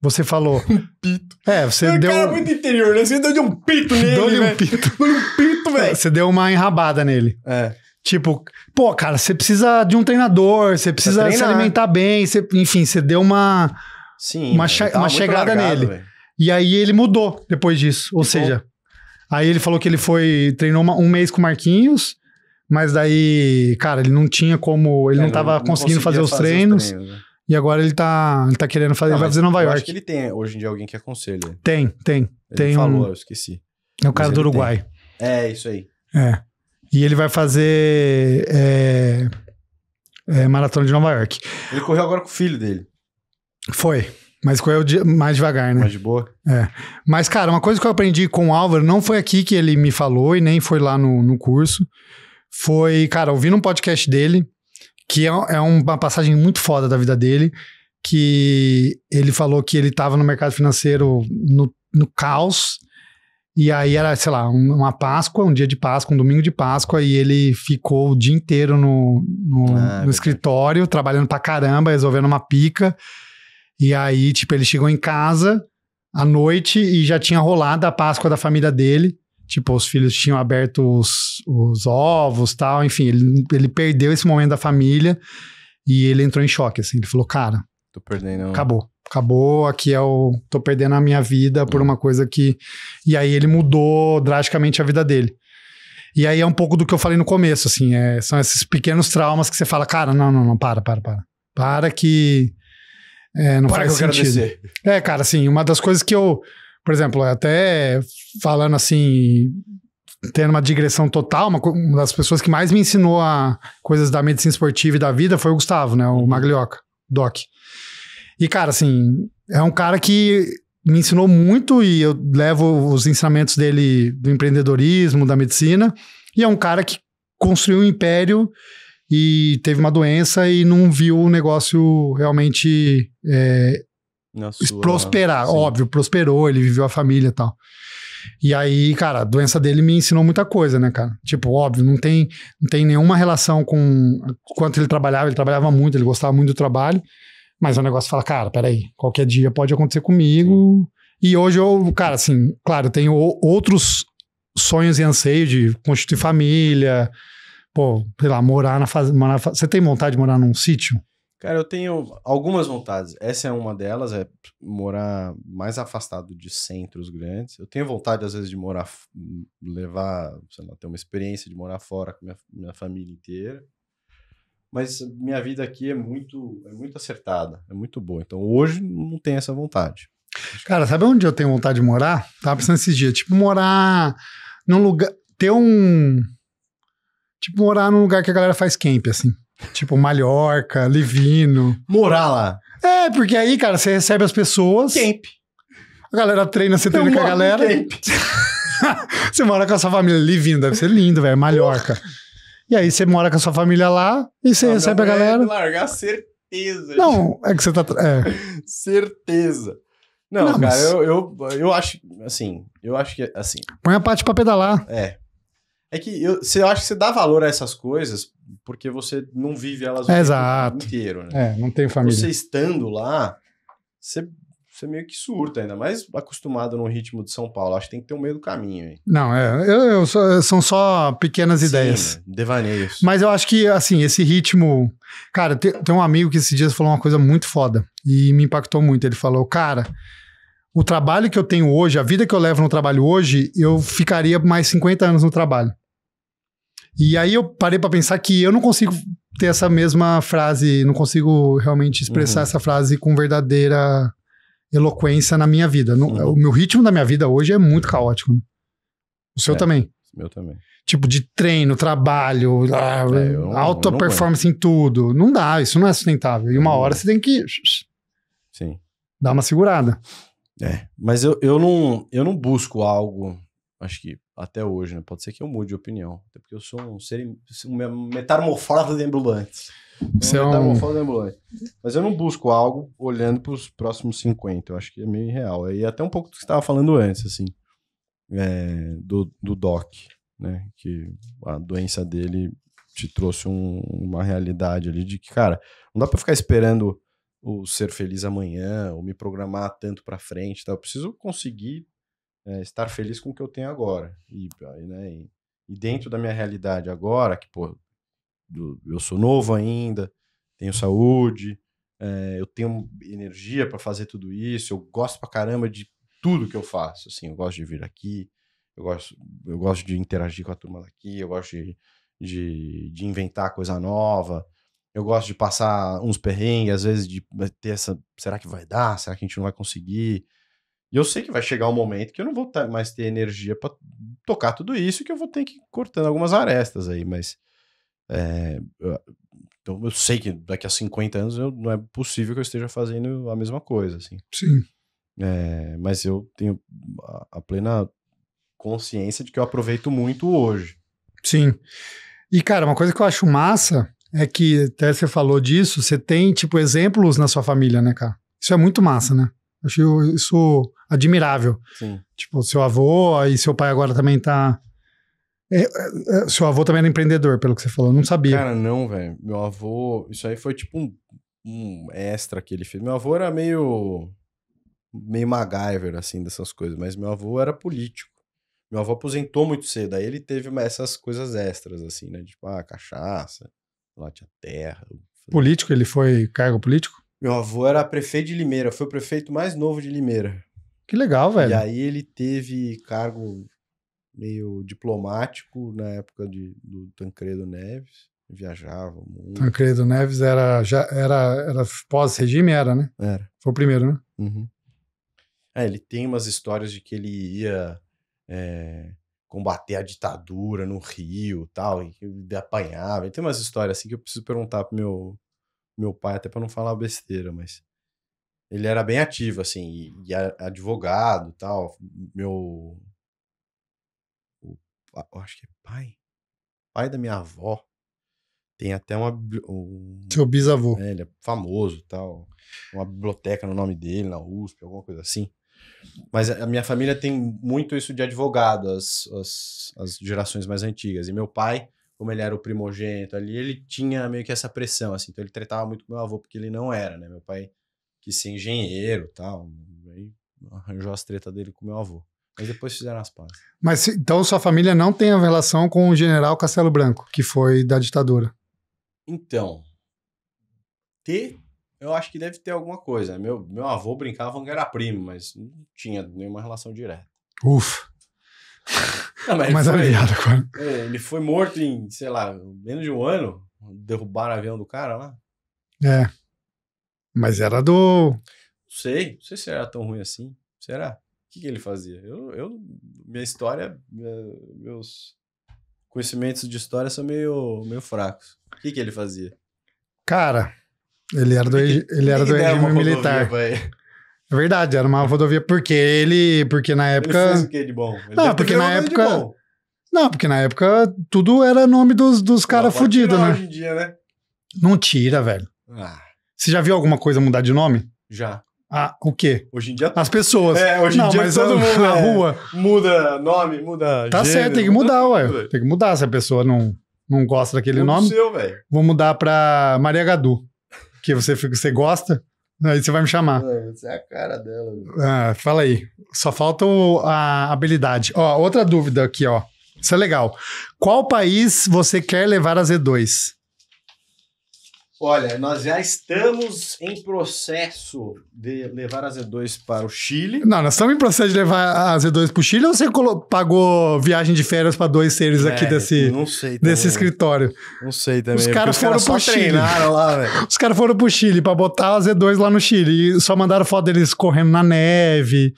Você falou. Um pito. É, você é, deu. cara muito interior, né? Você deu de um pito nele. Né? deu um pito. um pito, velho. Você deu uma enrabada nele. É. Tipo, pô, cara, você precisa de um treinador, você precisa se alimentar bem, você, enfim, você deu uma, Sim, uma, uma chegada largado, nele. Véio. E aí ele mudou depois disso. Ou seja, aí ele falou que ele foi, treinou uma, um mês com o Marquinhos, mas daí, cara, ele não tinha como, ele não estava conseguindo fazer os treinos. Os treinos né? E agora ele tá, ele tá querendo fazer, não, vai fazer Nova York. acho que ele tem hoje em dia alguém que aconselha. Tem, tem. Ele tem falou, um, eu esqueci. É o cara do Uruguai. Tem. É, isso aí. É. E ele vai fazer é, é, maratona de Nova York. Ele correu agora com o filho dele. Foi. Mas correu de, mais devagar, né? Mais de boa. É. Mas, cara, uma coisa que eu aprendi com o Álvaro, não foi aqui que ele me falou e nem foi lá no, no curso. Foi, cara, ouvindo um podcast dele, que é, é uma passagem muito foda da vida dele, que ele falou que ele estava no mercado financeiro no, no caos e aí era, sei lá, uma Páscoa, um dia de Páscoa, um domingo de Páscoa, e ele ficou o dia inteiro no, no, ah, é no escritório, trabalhando pra caramba, resolvendo uma pica. E aí, tipo, ele chegou em casa à noite e já tinha rolado a Páscoa da família dele. Tipo, os filhos tinham aberto os, os ovos tal. Enfim, ele, ele perdeu esse momento da família e ele entrou em choque, assim. Ele falou, cara, Tô perdendo. Acabou. Acabou, aqui é o. tô perdendo a minha vida por hum. uma coisa que. E aí ele mudou drasticamente a vida dele. E aí é um pouco do que eu falei no começo, assim, é, são esses pequenos traumas que você fala, cara, não, não, não, para, para, para. Para que. É, não para faz que sentido. É, cara, assim, uma das coisas que eu. Por exemplo, é até falando assim, tendo uma digressão total, uma, uma, das pessoas que mais me ensinou a coisas da medicina esportiva e da vida foi o Gustavo, né? O uhum. Maglioca, Doc. E, cara, assim, é um cara que me ensinou muito e eu levo os ensinamentos dele do empreendedorismo, da medicina. E é um cara que construiu um império e teve uma doença e não viu o negócio realmente é, sua, prosperar. Sim. Óbvio, prosperou, ele viveu a família e tal. E aí, cara, a doença dele me ensinou muita coisa, né, cara? Tipo, óbvio, não tem, não tem nenhuma relação com quanto ele trabalhava. Ele trabalhava muito, ele gostava muito do trabalho. Mas o negócio fala, cara, peraí, qualquer dia pode acontecer comigo. E hoje eu, cara, assim, claro, tenho outros sonhos e anseios de constituir família, pô, sei lá, morar na fazenda. Você tem vontade de morar num sítio? Cara, eu tenho algumas vontades. Essa é uma delas, é morar mais afastado de centros grandes. Eu tenho vontade, às vezes, de morar, levar, sei lá, ter uma experiência de morar fora com minha, minha família inteira mas minha vida aqui é muito, é muito acertada, é muito boa. Então hoje não tem essa vontade. Cara, sabe onde eu tenho vontade de morar? Tava pensando esses dias, tipo, morar num lugar. Ter um. Tipo, morar num lugar que a galera faz camp, assim. Tipo, Mallorca, Livino. Morar lá. É, porque aí, cara, você recebe as pessoas. Camp. A galera treina, você eu treina com a galera. você mora com a sua família, Livino, deve ser lindo, velho. Mallorca. E aí você mora com a sua família lá e você ah, não, recebe a é galera. É largar certeza. Não, é que você tá. É. certeza. Não, não cara, mas... eu, eu, eu acho. Assim, eu acho que. assim... Põe a parte pra pedalar. É. É que eu, você acha que você dá valor a essas coisas porque você não vive elas o tempo inteiro, né? É, não tem família. Você estando lá, você você meio que surta, ainda mais acostumado no ritmo de São Paulo. Acho que tem que ter um meio do caminho. Hein? Não, é, eu, eu são só pequenas Sim, ideias. Né? Devaneios. Mas eu acho que, assim, esse ritmo. Cara, tem, tem um amigo que esses dias falou uma coisa muito foda e me impactou muito. Ele falou, cara. O trabalho que eu tenho hoje, a vida que eu levo no trabalho hoje, eu ficaria mais 50 anos no trabalho. E aí eu parei para pensar que eu não consigo ter essa mesma frase, não consigo realmente expressar uhum. essa frase com verdadeira eloquência na minha vida. No, uhum. O meu ritmo da minha vida hoje é muito caótico. Né? O seu é, também. O meu também. Tipo, de treino, trabalho, ah, é, eh, alta performance em tudo. Não dá, isso não é sustentável. E uma uhum. hora você tem que. Sim. Dar uma segurada. É. Mas eu, eu, não, eu não busco algo, acho que até hoje, né? Pode ser que eu mude de opinião. Até porque eu sou um ser um metamorfose de ambulante. Você é um... ambulante. Mas eu não busco algo olhando para os próximos 50. Eu acho que é meio real. E até um pouco do que você estava falando antes, assim, é, do, do DOC, né? Que a doença dele te trouxe um, uma realidade ali de que, cara, não dá para ficar esperando o ser feliz amanhã ou me programar tanto para frente. Tá? Eu preciso conseguir é, estar feliz com o que eu tenho agora. E, né, e, e dentro da minha realidade agora, que, pô, do, eu sou novo ainda, tenho saúde, é, eu tenho energia para fazer tudo isso, eu gosto pra caramba de tudo que eu faço, assim, eu gosto de vir aqui, eu gosto, eu gosto de interagir com a turma daqui, eu gosto de, de, de inventar coisa nova, eu gosto de passar uns perrengues, às vezes de ter essa, será que vai dar? Será que a gente não vai conseguir? E eu sei que vai chegar um momento que eu não vou mais ter energia para tocar tudo isso, que eu vou ter que ir cortando algumas arestas aí, mas é, então eu sei que daqui a 50 anos eu, não é possível que eu esteja fazendo a mesma coisa, assim. Sim. É, mas eu tenho a, a plena consciência de que eu aproveito muito hoje. Sim. E, cara, uma coisa que eu acho massa é que até você falou disso, você tem, tipo, exemplos na sua família, né, cara? Isso é muito massa, né? Eu acho isso admirável. Sim. Tipo, seu avô e seu pai agora também tá é, é, é, seu avô também era empreendedor, pelo que você falou, não sabia. Cara, não, velho. Meu avô, isso aí foi tipo um, um, extra que ele fez. Meu avô era meio meio MacGyver assim dessas coisas, mas meu avô era político. Meu avô aposentou muito cedo, aí ele teve essas coisas extras assim, né, tipo ah, cachaça, lote a terra. Político, ele foi cargo político? Meu avô era prefeito de Limeira, foi o prefeito mais novo de Limeira. Que legal, velho. E aí ele teve cargo meio diplomático na época de, do Tancredo Neves. Viajava muito. Tancredo Neves era, já, era, era pós-regime, era, né? Era. Foi o primeiro, né? Uhum. É, ele tem umas histórias de que ele ia é, combater a ditadura no Rio tal, e apanhava. Ele tem umas histórias assim que eu preciso perguntar pro meu, meu pai, até para não falar besteira, mas ele era bem ativo, assim, e, e advogado tal. Meu acho que é pai, pai da minha avó. Tem até uma. Um, Seu bisavô. É, ele é famoso tal. Uma biblioteca no nome dele, na USP, alguma coisa assim. Mas a minha família tem muito isso de advogado, as, as, as gerações mais antigas. E meu pai, como ele era o primogênito ali, ele tinha meio que essa pressão, assim. Então ele tretava muito com meu avô, porque ele não era, né? Meu pai quis ser engenheiro tal. Aí arranjou as tretas dele com meu avô. Mas depois fizeram as pazes. Mas então sua família não tem relação com o general Castelo Branco, que foi da ditadura? Então, ter, eu acho que deve ter alguma coisa. Meu, meu avô brincava que era primo, mas não tinha nenhuma relação direta. Ufa! Não, mas mas é foi, é, Ele foi morto em, sei lá, menos de um ano. Derrubaram o avião do cara lá. É. Mas era do. Não sei, não sei se era tão ruim assim. Será? que, que ele fazia? Eu, eu minha história, minha, meus conhecimentos de história são meio, meio fracos. O que, que ele fazia? Cara, ele era do, ele era do regime militar. É verdade, era uma rodovia porque ele, porque na época. Ele fez o que de bom? Ele não, porque na época. Não, porque na época tudo era nome dos, dos caras fudidos, né? Hoje em dia, né? Não tira, velho. Ah. Você já viu alguma coisa mudar de nome? Já. Ah, o quê? Hoje em dia. As pessoas. É, hoje em não, dia mas todo mundo na é, rua. Muda nome, muda. Tá gênero, certo, tem que mudar, tudo, ué. Véio. Tem que mudar se a pessoa não, não gosta daquele muda nome. Seu, velho. Vou mudar pra Maria Gadu. Que você, você gosta, aí você vai me chamar. você é a cara dela, Ah, fala aí. Só falta a habilidade. Ó, outra dúvida aqui, ó. Isso é legal. Qual país você quer levar a Z2? Olha, nós já estamos em processo de levar a Z2 para o Chile. Não, nós estamos em processo de levar a Z2 para o Chile ou você pagou viagem de férias para dois seres é, aqui desse, desse escritório? Não sei também. Os caras foram para o Chile. Lá, Os caras foram para o Chile para botar a Z2 lá no Chile e só mandaram foto deles correndo na neve.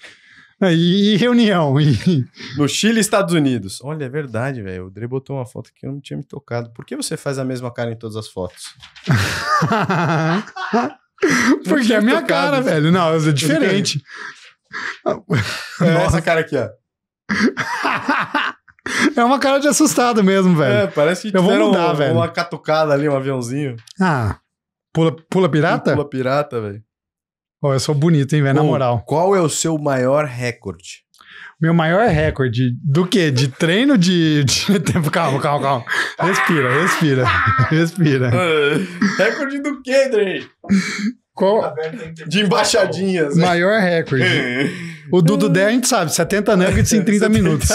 E, reunião. E... No Chile Estados Unidos. Olha, é verdade, velho. O Dre botou uma foto que eu não tinha me tocado. Por que você faz a mesma cara em todas as fotos? Porque é a minha tocado. cara, velho. Não, é diferente. É essa cara aqui, ó. É uma cara de assustado mesmo, velho. É, parece que eu uma catucada ali, um aviãozinho. Ah, pula, pula pirata? Pula pirata, velho. Oh, eu sou bonito, hein, velho? Na moral. Qual é o seu maior recorde? Meu maior recorde do quê? De treino de, de tempo. Calma, calma, calma. Respira, respira. Respira. recorde do quê, Drey? Qual? Tá de embaixadinhas. Né? Maior recorde. o Dudu D a gente sabe, 70 nuggets em 30 minutos.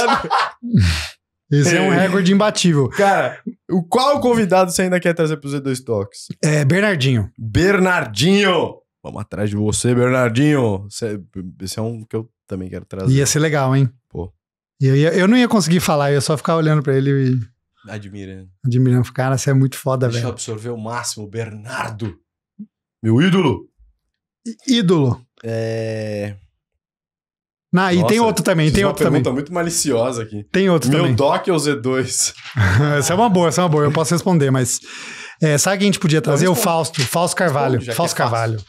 Esse é um recorde imbatível. Cara, o qual convidado você ainda quer trazer para os dois 2 Talks? É, Bernardinho. Bernardinho! Vamos atrás de você, Bernardinho. Esse é um que eu também quero trazer. Ia ser legal, hein? Pô. Eu, ia, eu não ia conseguir falar, eu ia só ficar olhando para ele e. Admirando. Admirando. Cara, você é muito foda, Deixa velho. Deixa eu absorver o máximo, Bernardo. Meu ídolo. I ídolo. É. Não, e tem outro também, tem outro também. Tem uma pergunta muito maliciosa aqui. Tem outro Meu também. Meu DOC ou Z2? essa é uma boa, essa é uma boa. Eu posso responder, mas... É, sabe quem a gente podia trazer? O Fausto. Fausto Carvalho. Fausto é Carvalho.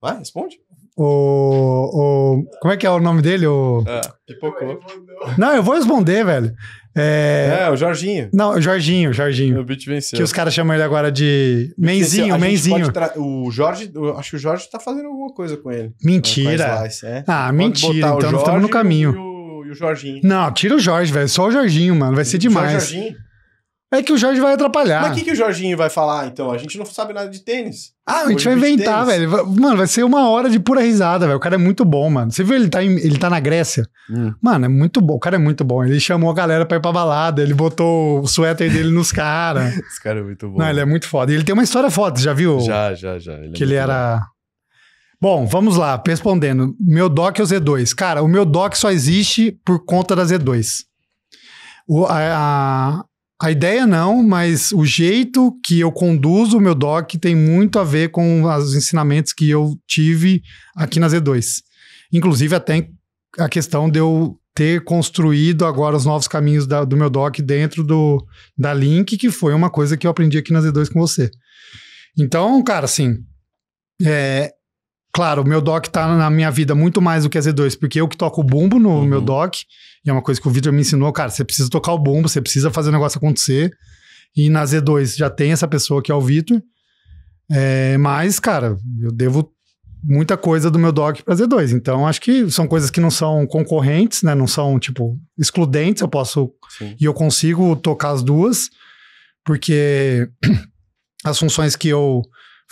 Vai, responde. O, o, como é que é o nome dele? O... Ah, pipocou. Não, eu vou responder, velho. É... é, o Jorginho. Não, o Jorginho, Jorginho. O Beat venceu. Que os caras chamam ele agora de Menzinho, Menzinho. Tra... O Jorge, acho que o Jorge tá fazendo alguma coisa com ele. Mentira. É. Ah, mentira. Então estamos no caminho. E o, e o Jorginho. Não, tira o Jorge, velho. Só o Jorginho, mano. Vai ser demais. Só o Jorginho? É que o Jorge vai atrapalhar. Mas o que, que o Jorginho vai falar, então? A gente não sabe nada de tênis. Ah, a gente vai inventar, velho. Mano, vai ser uma hora de pura risada, velho. O cara é muito bom, mano. Você viu ele tá, em, ele tá na Grécia? Hum. Mano, é muito bom. O cara é muito bom. Ele chamou a galera pra ir pra balada, ele botou o suéter dele nos caras. Esse cara é muito bom. Não, ele é muito foda. E ele tem uma história foda, já viu? Já, já, já. Ele é que é ele era... Bom, vamos lá, respondendo. Meu DOC é o Z2. Cara, o meu DOC só existe por conta da Z2. O, a, a, a ideia não, mas o jeito que eu conduzo o meu doc tem muito a ver com os ensinamentos que eu tive aqui na Z2. Inclusive, até a questão de eu ter construído agora os novos caminhos da, do meu doc dentro do, da Link, que foi uma coisa que eu aprendi aqui na Z2 com você. Então, cara, assim, é, claro, o meu doc tá na minha vida muito mais do que a Z2, porque eu que toco o bumbo no uhum. meu doc, e é uma coisa que o Victor me ensinou, cara, você precisa tocar o bumbo, você precisa fazer o negócio acontecer. E na Z2 já tem essa pessoa que é o Victor. É, mas, cara, eu devo muita coisa do meu doc para Z2. Então, acho que são coisas que não são concorrentes, né? Não são, tipo, excludentes. Eu posso... Sim. E eu consigo tocar as duas, porque as funções que eu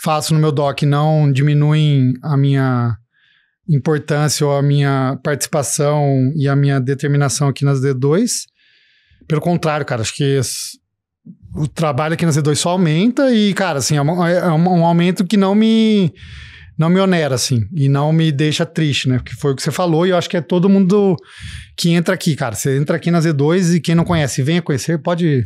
faço no meu doc não diminuem a minha importância ou a minha participação e a minha determinação aqui nas D2. Pelo contrário, cara, acho que o trabalho aqui nas D2 só aumenta e, cara, assim, é um, é, é um aumento que não me não me onera, assim, e não me deixa triste, né? Porque foi o que você falou, e eu acho que é todo mundo que entra aqui, cara. Você entra aqui nas Z2 e quem não conhece, venha conhecer, pode.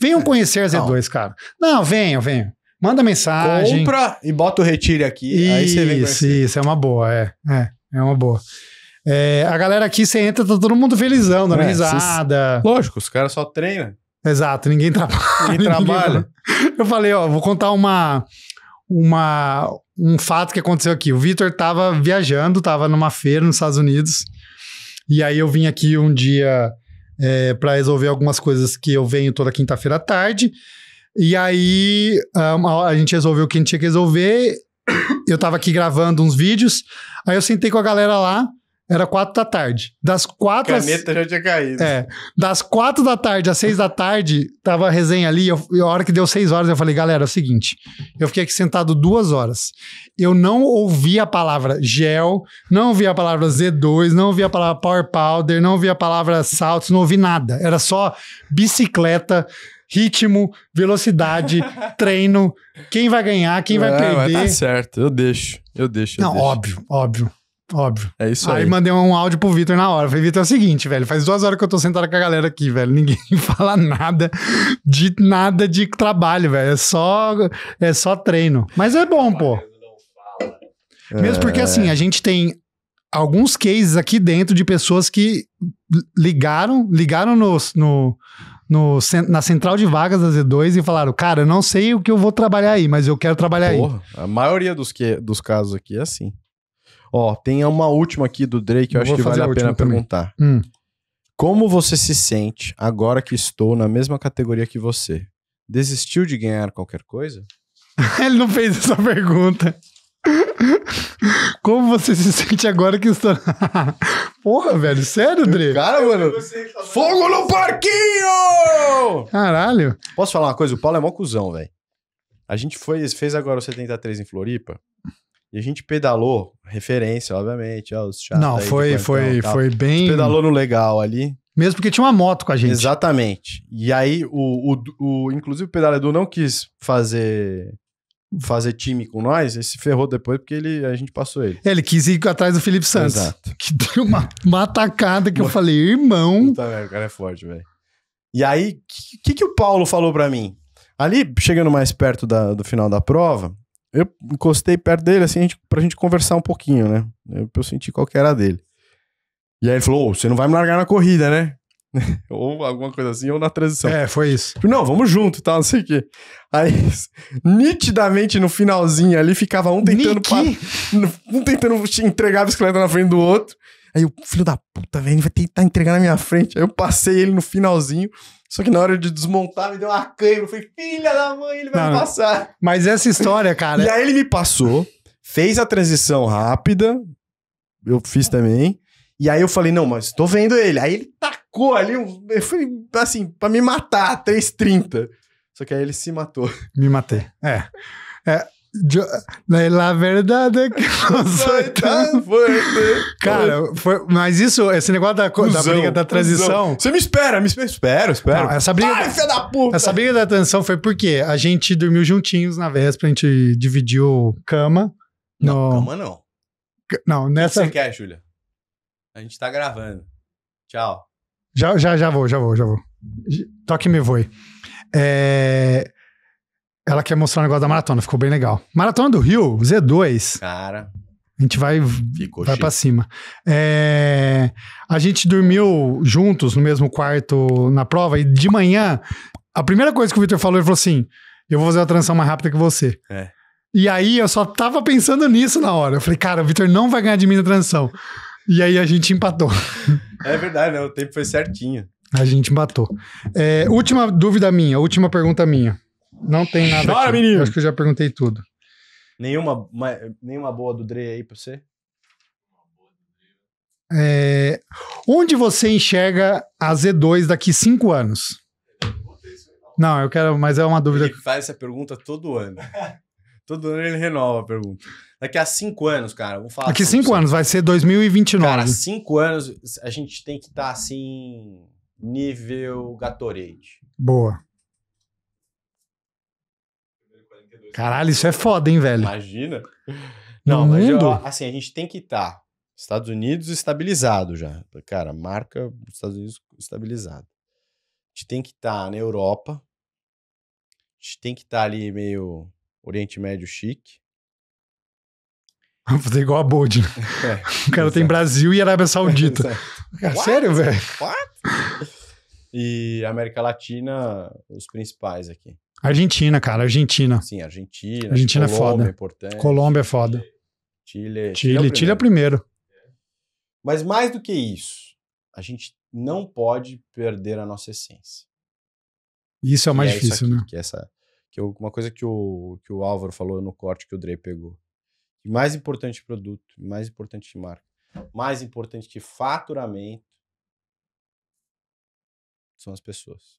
Venham é, conhecer as Z2, então cara. Não, venham, venham. Manda mensagem. Compra e bota o retire aqui. Isso, aí você vem isso, isso, é uma boa, é. É, é uma boa. É, a galera aqui, você entra, tá todo mundo felizão, dando é, risada. Cês... Lógico, os caras só treinam. Exato, ninguém trabalha. Ninguém trabalha. Eu falei, ó, vou contar uma, uma, um fato que aconteceu aqui. O Vitor tava viajando, tava numa feira nos Estados Unidos. E aí eu vim aqui um dia é, para resolver algumas coisas que eu venho toda quinta-feira à tarde. E aí ah, a gente resolveu o que a gente tinha que resolver. Eu tava aqui gravando uns vídeos. Aí eu sentei com a galera lá. Era quatro da tarde. Das quatro. A caneta às... já tinha caído. É. Das quatro da tarde às seis da tarde, tava a resenha ali. Eu, a hora que deu seis horas, eu falei, galera, é o seguinte. Eu fiquei aqui sentado duas horas. Eu não ouvi a palavra gel, não ouvi a palavra Z2, não ouvi a palavra power powder, não ouvi a palavra saltos, não ouvi nada. Era só bicicleta, ritmo, velocidade, treino, quem vai ganhar, quem vai é, tá perder. Tá certo, eu deixo, eu deixo. Eu não, deixo. óbvio, óbvio. Óbvio. É isso aí. Aí mandei um áudio pro Vitor na hora. Falei, Vitor, é o seguinte, velho. Faz duas horas que eu tô sentado com a galera aqui, velho. Ninguém fala nada de nada de trabalho, velho. É só, é só treino. Mas é bom, pô. Mesmo porque, assim, a é. gente tem alguns cases aqui dentro de pessoas que ligaram, ligaram no, no, no, na central de vagas da Z2 e falaram: Cara, eu não sei o que eu vou trabalhar aí, mas eu quero trabalhar Porra, aí. A maioria dos, que, dos casos aqui é assim. Ó, tem uma última aqui do Drake, eu, eu acho que vale a, a pena também. perguntar. Hum. Como você se sente agora que estou na mesma categoria que você? Desistiu de ganhar qualquer coisa? Ele não fez essa pergunta. Como você se sente agora que está. Porra, velho, sério, Dre? Cara, mano. Fogo no parquinho! Caralho. Posso falar uma coisa? O Paulo é mó cuzão, velho. A gente foi, fez agora o 73 em Floripa. E a gente pedalou, referência, obviamente, ó, os Não, foi, foi, foi bem. Pedalou no legal ali. Mesmo porque tinha uma moto com a gente. Exatamente. E aí, o, o, o inclusive o pedalador não quis fazer fazer time com nós, ele se ferrou depois porque ele, a gente passou ele. Ele quis ir atrás do Felipe Santos. Exato. Que deu uma, uma atacada que eu falei, irmão. Puta, velho, o cara é forte, velho. E aí, o que, que, que, o Paulo falou para mim? Ali, chegando mais perto da, do final da prova, eu encostei perto dele, assim, a gente, pra gente conversar um pouquinho, né? Eu, pra eu sentir qual que era dele. E aí ele falou: oh, você não vai me largar na corrida, né? ou alguma coisa assim, ou na transição. É, foi isso. Tipo, não, vamos junto, tá? Não sei o quê. Aí, nitidamente no finalzinho ali, ficava um tentando, pa... um tentando entregar a bicicleta na frente do outro. Aí o filho da puta, velho, vai tentar entregar na minha frente. Aí eu passei ele no finalzinho. Só que na hora de desmontar, me deu uma câimbra. Eu falei, filha da mãe, ele vai Não, me passar. Mas essa história, cara. e aí ele me passou, fez a transição rápida. Eu fiz também. E aí eu falei, não, mas tô vendo ele. Aí ele tacou ali, eu fui, assim, pra me matar, 3,30. Só que aí ele se matou. Me matei. É. É. Jo... É, la verdade é que não tá, Cara, foi... mas isso, esse negócio da, co... da briga da transição. Você me espera, me espera, espero, espero. Não, essa briga. Ai, filha da puta! Essa briga da transição foi porque a gente dormiu juntinhos na véspera, a gente dividiu cama. No... Não, cama não. Não, nessa. O que você quer, Júlia? A gente tá gravando. Tchau. Já, já, já vou, já vou, já vou. Toque me voe. É... Ela quer mostrar o um negócio da maratona, ficou bem legal. Maratona do Rio, Z2. Cara. A gente vai, Ficou vai para cima. É, a gente dormiu juntos no mesmo quarto na prova e de manhã, a primeira coisa que o Victor falou, ele falou assim: eu vou fazer a transição mais rápida que você. É. E aí eu só tava pensando nisso na hora. Eu falei, cara, o Victor não vai ganhar de mim na transição. E aí a gente empatou. É verdade, né? O tempo foi certinho. A gente empatou. É, última dúvida minha, última pergunta minha. Não tem nada. Chora, aqui. menino! Acho que eu já perguntei tudo. Nenhuma, uma, nenhuma boa do Dre aí pra você? É, onde você enxerga a Z2 daqui cinco anos? Não, eu quero, mas é uma dúvida. Ele faz essa pergunta todo ano. todo ano ele renova a pergunta daqui a cinco anos, cara, vamos falar. Daqui cinco anos, vai ser 2029. Cara, cinco anos a gente tem que estar tá, assim, nível Gatorade. Boa. Caralho, isso é foda, hein, velho? Imagina. Não, no mas mundo? Eu, assim, a gente tem que estar. Tá. Estados Unidos estabilizado já. Cara, marca Estados Unidos estabilizado. A gente tem que estar tá na Europa. A gente tem que estar tá ali meio Oriente Médio chique. Vamos fazer igual a Bold. Né? É, o cara exato. tem Brasil e Arábia Saudita. Cara, sério, velho? E América Latina, os principais aqui. Argentina, cara, Argentina. Sim, Argentina. Argentina é foda. É importante. Colômbia é foda. Chile. Chile, é Chile, é o primeiro. Mas mais do que isso, a gente não pode perder a nossa essência. Isso é o mais é difícil, aqui, né? Que é essa, que é uma coisa que o, que o Álvaro falou no corte que o Dre pegou mais importante produto, mais importante marca, mais importante que faturamento são as pessoas.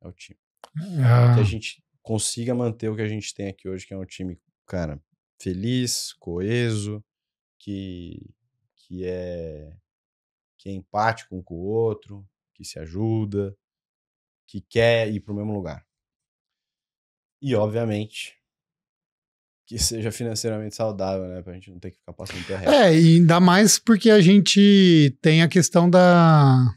É o time. Ah. Que a ah. gente consiga manter o que a gente tem aqui hoje, que é um time, cara, feliz, coeso, que, que é que é empático um com o outro, que se ajuda, que quer ir para o mesmo lugar. E, obviamente, que seja financeiramente saudável, né? Pra gente não ter que ficar passando terra. É, e ainda mais porque a gente tem a questão da,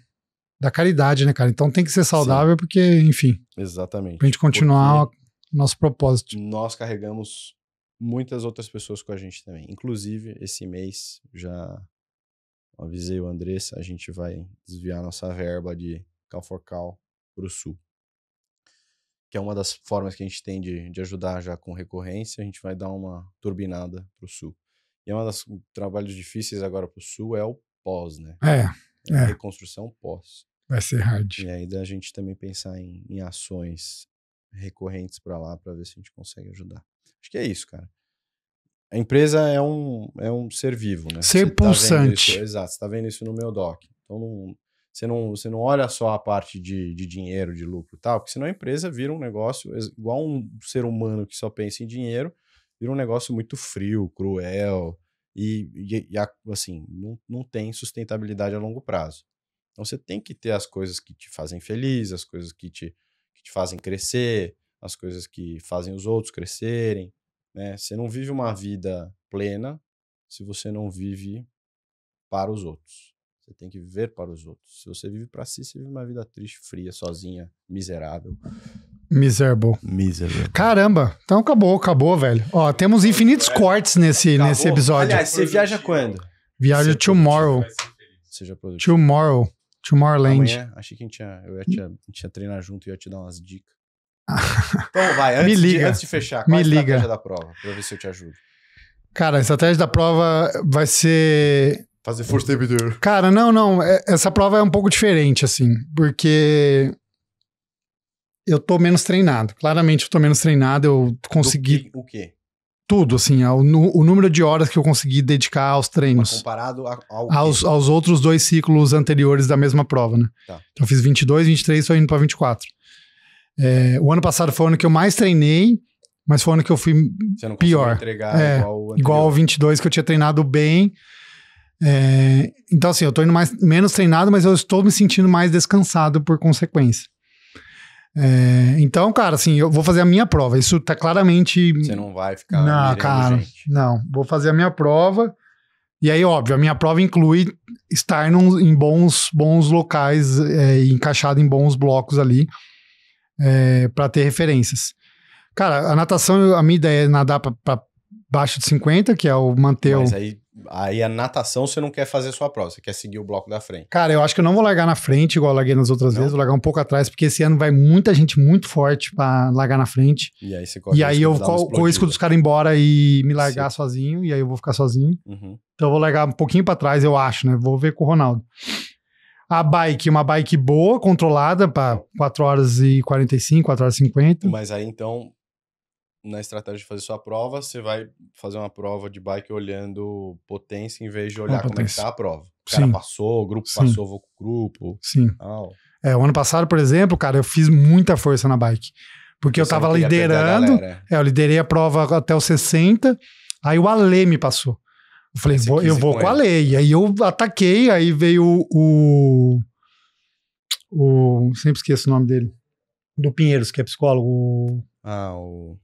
da caridade, né, cara? Então tem que ser saudável, Sim. porque, enfim. Exatamente. Pra gente continuar porque nosso propósito. Nós carregamos muitas outras pessoas com a gente também. Inclusive, esse mês, já avisei o Andressa, a gente vai desviar nossa verba de Calforcal pro sul que é uma das formas que a gente tem de, de ajudar já com recorrência, a gente vai dar uma turbinada para o sul. E é um dos trabalhos difíceis agora para o sul é o pós, né? É. É, é. reconstrução pós. Vai ser hard. E aí da gente também pensar em, em ações recorrentes para lá para ver se a gente consegue ajudar. Acho que é isso, cara. A empresa é um, é um ser vivo, né? Ser você pulsante. Tá exato, você está vendo isso no meu doc. Então não, você não, você não olha só a parte de, de dinheiro, de lucro e tal, porque senão a empresa vira um negócio, igual um ser humano que só pensa em dinheiro, vira um negócio muito frio, cruel e, e, e assim, não, não tem sustentabilidade a longo prazo. Então você tem que ter as coisas que te fazem feliz, as coisas que te, que te fazem crescer, as coisas que fazem os outros crescerem. Né? Você não vive uma vida plena se você não vive para os outros. Você tem que viver para os outros. Se você vive para si, você vive uma vida triste, fria, sozinha, miserável. Miserable. Miserable. Caramba, então acabou, acabou, velho. Ó, temos infinitos cortes nesse, nesse episódio. Aliás, você viaja quando? Viaja tomorrow. Seja produtivo. Tomorrow. Tomorrowland. Amanhã, achei que a gente ia, eu ia, te, gente ia treinar junto e ia te dar umas dicas. então vai, antes, Me liga. De, antes de fechar, qual Me a estratégia liga. da prova? Pra ver se eu te ajudo. Cara, a estratégia da prova vai ser Fazer força o tempo inteiro. Cara, não, não. É, essa prova é um pouco diferente, assim, porque eu tô menos treinado. Claramente eu tô menos treinado, eu consegui... Que, o quê? Tudo, assim, é o, o, número de horas que eu consegui dedicar aos treinos. Mas comparado a, ao aos, aos, outros dois ciclos anteriores da mesma prova, né? Tá. Então eu fiz 22, 23, tô indo pra 24. É, o ano passado foi o ano que eu mais treinei, mas foi o ano que eu fui Você não pior. entregar é, igual, o anterior. igual ao 22 que eu tinha treinado bem é, então, assim, eu estou indo mais, menos treinado, mas eu estou me sentindo mais descansado por consequência. É, então, cara, assim, eu vou fazer a minha prova. Isso tá claramente. Você não vai ficar. Não, cara. Gente. Não, vou fazer a minha prova. E aí, óbvio, a minha prova inclui estar num, em bons, bons locais, é, encaixado em bons blocos ali, é, para ter referências. Cara, a natação, a minha ideia é nadar para baixo de 50, que é o manter. Mas aí Aí a natação você não quer fazer sua prova, você quer seguir o bloco da frente. Cara, eu acho que eu não vou largar na frente, igual eu larguei nas outras não. vezes, vou largar um pouco atrás, porque esse ano vai muita gente muito forte pra largar na frente. E aí você corre E aí eu corro risco dos caras embora e me largar Sim. sozinho, e aí eu vou ficar sozinho. Uhum. Então eu vou largar um pouquinho pra trás, eu acho, né? Vou ver com o Ronaldo. A bike, uma bike boa, controlada, para 4 horas e 45, 4 horas e 50. Mas aí então na estratégia de fazer sua prova, você vai fazer uma prova de bike olhando potência em vez de olhar como é que tá a prova. O cara passou, o grupo Sim. passou, vou com o grupo. Sim. Tal. É, o ano passado, por exemplo, cara, eu fiz muita força na bike. Porque eu tava liderando. É. é, eu liderei a prova até os 60. Aí o Ale me passou. Eu falei, vou, eu vou com, o Ale. E aí eu ataquei, aí veio o, o sempre esqueço o nome dele. Do Pinheiros, que é psicólogo. Ah, o.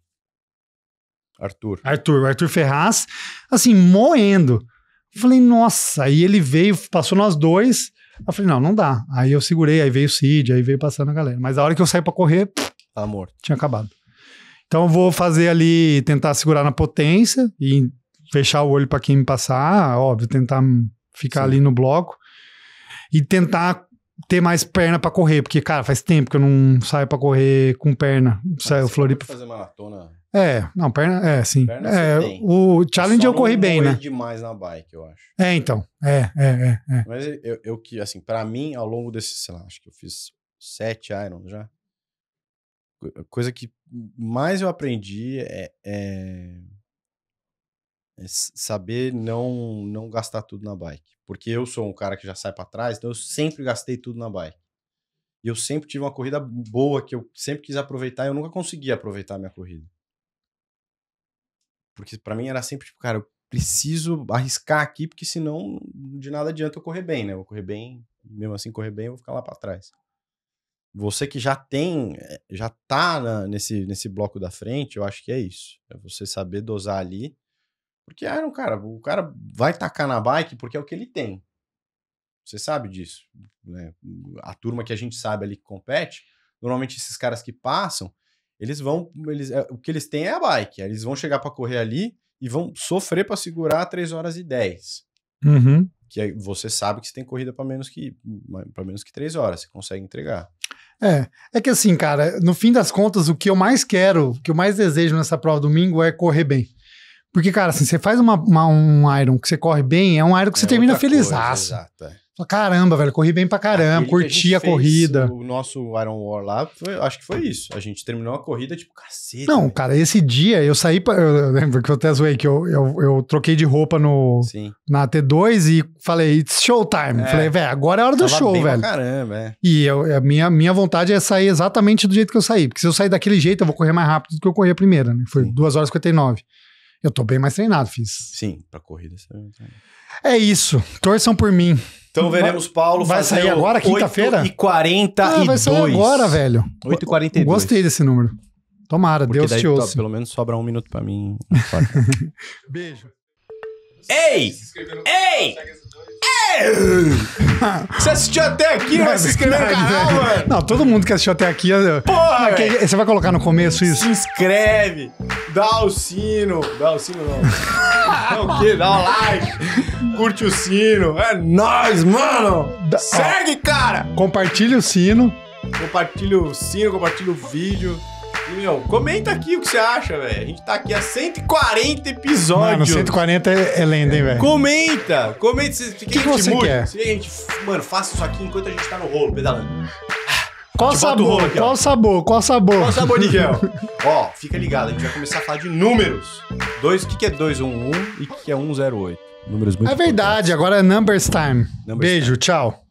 Arthur. Arthur, Arthur Ferraz, assim, moendo. Eu falei, nossa, aí ele veio, passou nós dois. Eu falei, não, não dá. Aí eu segurei, aí veio o Cid, aí veio passando a galera. Mas a hora que eu saí para correr, tá morto. Tinha acabado. Então eu vou fazer ali, tentar segurar na potência e fechar o olho para quem me passar, óbvio, tentar ficar Sim. ali no bloco e tentar ter mais perna para correr, porque cara, faz tempo que eu não saio para correr com perna. Ah, Saiu Floripa. Fazer maratona é, não, perna. É, sim. Perna é, o challenge eu, eu corri bem, né? demais na bike, eu acho. É, então. É, é, é. é. Mas eu, eu que, assim, para mim, ao longo desse, sei lá, acho que eu fiz sete Iron já. A coisa que mais eu aprendi é, é, é, saber não, não gastar tudo na bike. Porque eu sou um cara que já sai para trás, então eu sempre gastei tudo na bike. E eu sempre tive uma corrida boa que eu sempre quis aproveitar e eu nunca conseguia aproveitar a minha corrida. Porque para mim era sempre tipo, cara, eu preciso arriscar aqui, porque senão de nada adianta eu correr bem, né? Eu vou correr bem, mesmo assim correr bem, eu vou ficar lá para trás. Você que já tem, eh, já tá na, nesse, nesse bloco da frente, eu acho que é isso. É você saber dosar ali. Porque era ah, um cara, o cara vai tacar na bike porque é o que ele tem. Você sabe disso. Né? A turma que a gente sabe ali que compete, normalmente esses caras que passam, eles vão. Eles, é, o que eles têm é a bike. Eles vão chegar para correr ali e vão sofrer para segurar 3 horas e 10. Uhum. Que você sabe que você tem corrida para menos que para menos que 3 horas, você consegue entregar. É, é que assim, cara, no fim das contas, o que eu mais quero, o que eu mais desejo nessa prova domingo é correr bem. Porque, cara, assim, você faz uma, uma um Iron que você corre bem, é um Iron que é você termina feliz. Exato. É. Caramba, velho, corri bem pra caramba, Aquele curti a, a corrida. O nosso Iron War lá, foi, acho que foi isso. A gente terminou a corrida, tipo, cacete. Não, velho. Né? cara, esse dia eu saí. Pra, eu lembro que eu até zoei que eu, eu, eu troquei de roupa no, na T2 e falei, it's showtime. É. Falei, velho, agora é hora do Tava show, velho. caramba, é. E eu, a minha, minha vontade é sair exatamente do jeito que eu saí. Porque se eu sair daquele jeito, eu vou correr mais rápido do que eu corri a primeira, né? Foi Sim. 2 horas e 59 eu tô bem mais treinado, fiz. Sim, pra corrida. É isso. Torçam por mim. Então veremos Paulo Vai sair agora, quinta-feira? 8h42. Ah, vai sair agora, velho. 8h42. Gostei desse número. Tomara, Porque Deus te ouça. Pelo menos sobra um minuto pra mim. Beijo. Ei! Ei! É! Você assistiu até aqui, vai se inscrever no canal, mano. Não, todo mundo que assistiu até aqui. Porra! você vai colocar no começo isso? Se inscreve, dá o sino. Dá o sino, não. dá o quê? Dá o like, curte o sino. É nóis, mano! Da... Segue, cara! Compartilha o sino. Compartilha o sino, compartilha o vídeo meu, comenta aqui o que você acha, velho. A gente tá aqui há 140 episódios. Mano, 140 é, é, lenda, hein, velho? Comenta! Comenta se, se que, que, você mude, quer. Se a gente, mano, faça isso aqui enquanto a gente tá no rolo, pedalando. Qual sabor? Aqui, qual sabor? Qual sabor? Qual sabor de gel? ó, fica ligado, a gente vai começar a falar de números. Dois, o que, que é 211 e o que, que é 108? Números muito É verdade, agora é numbers time. Numbers Beijo, time. tchau.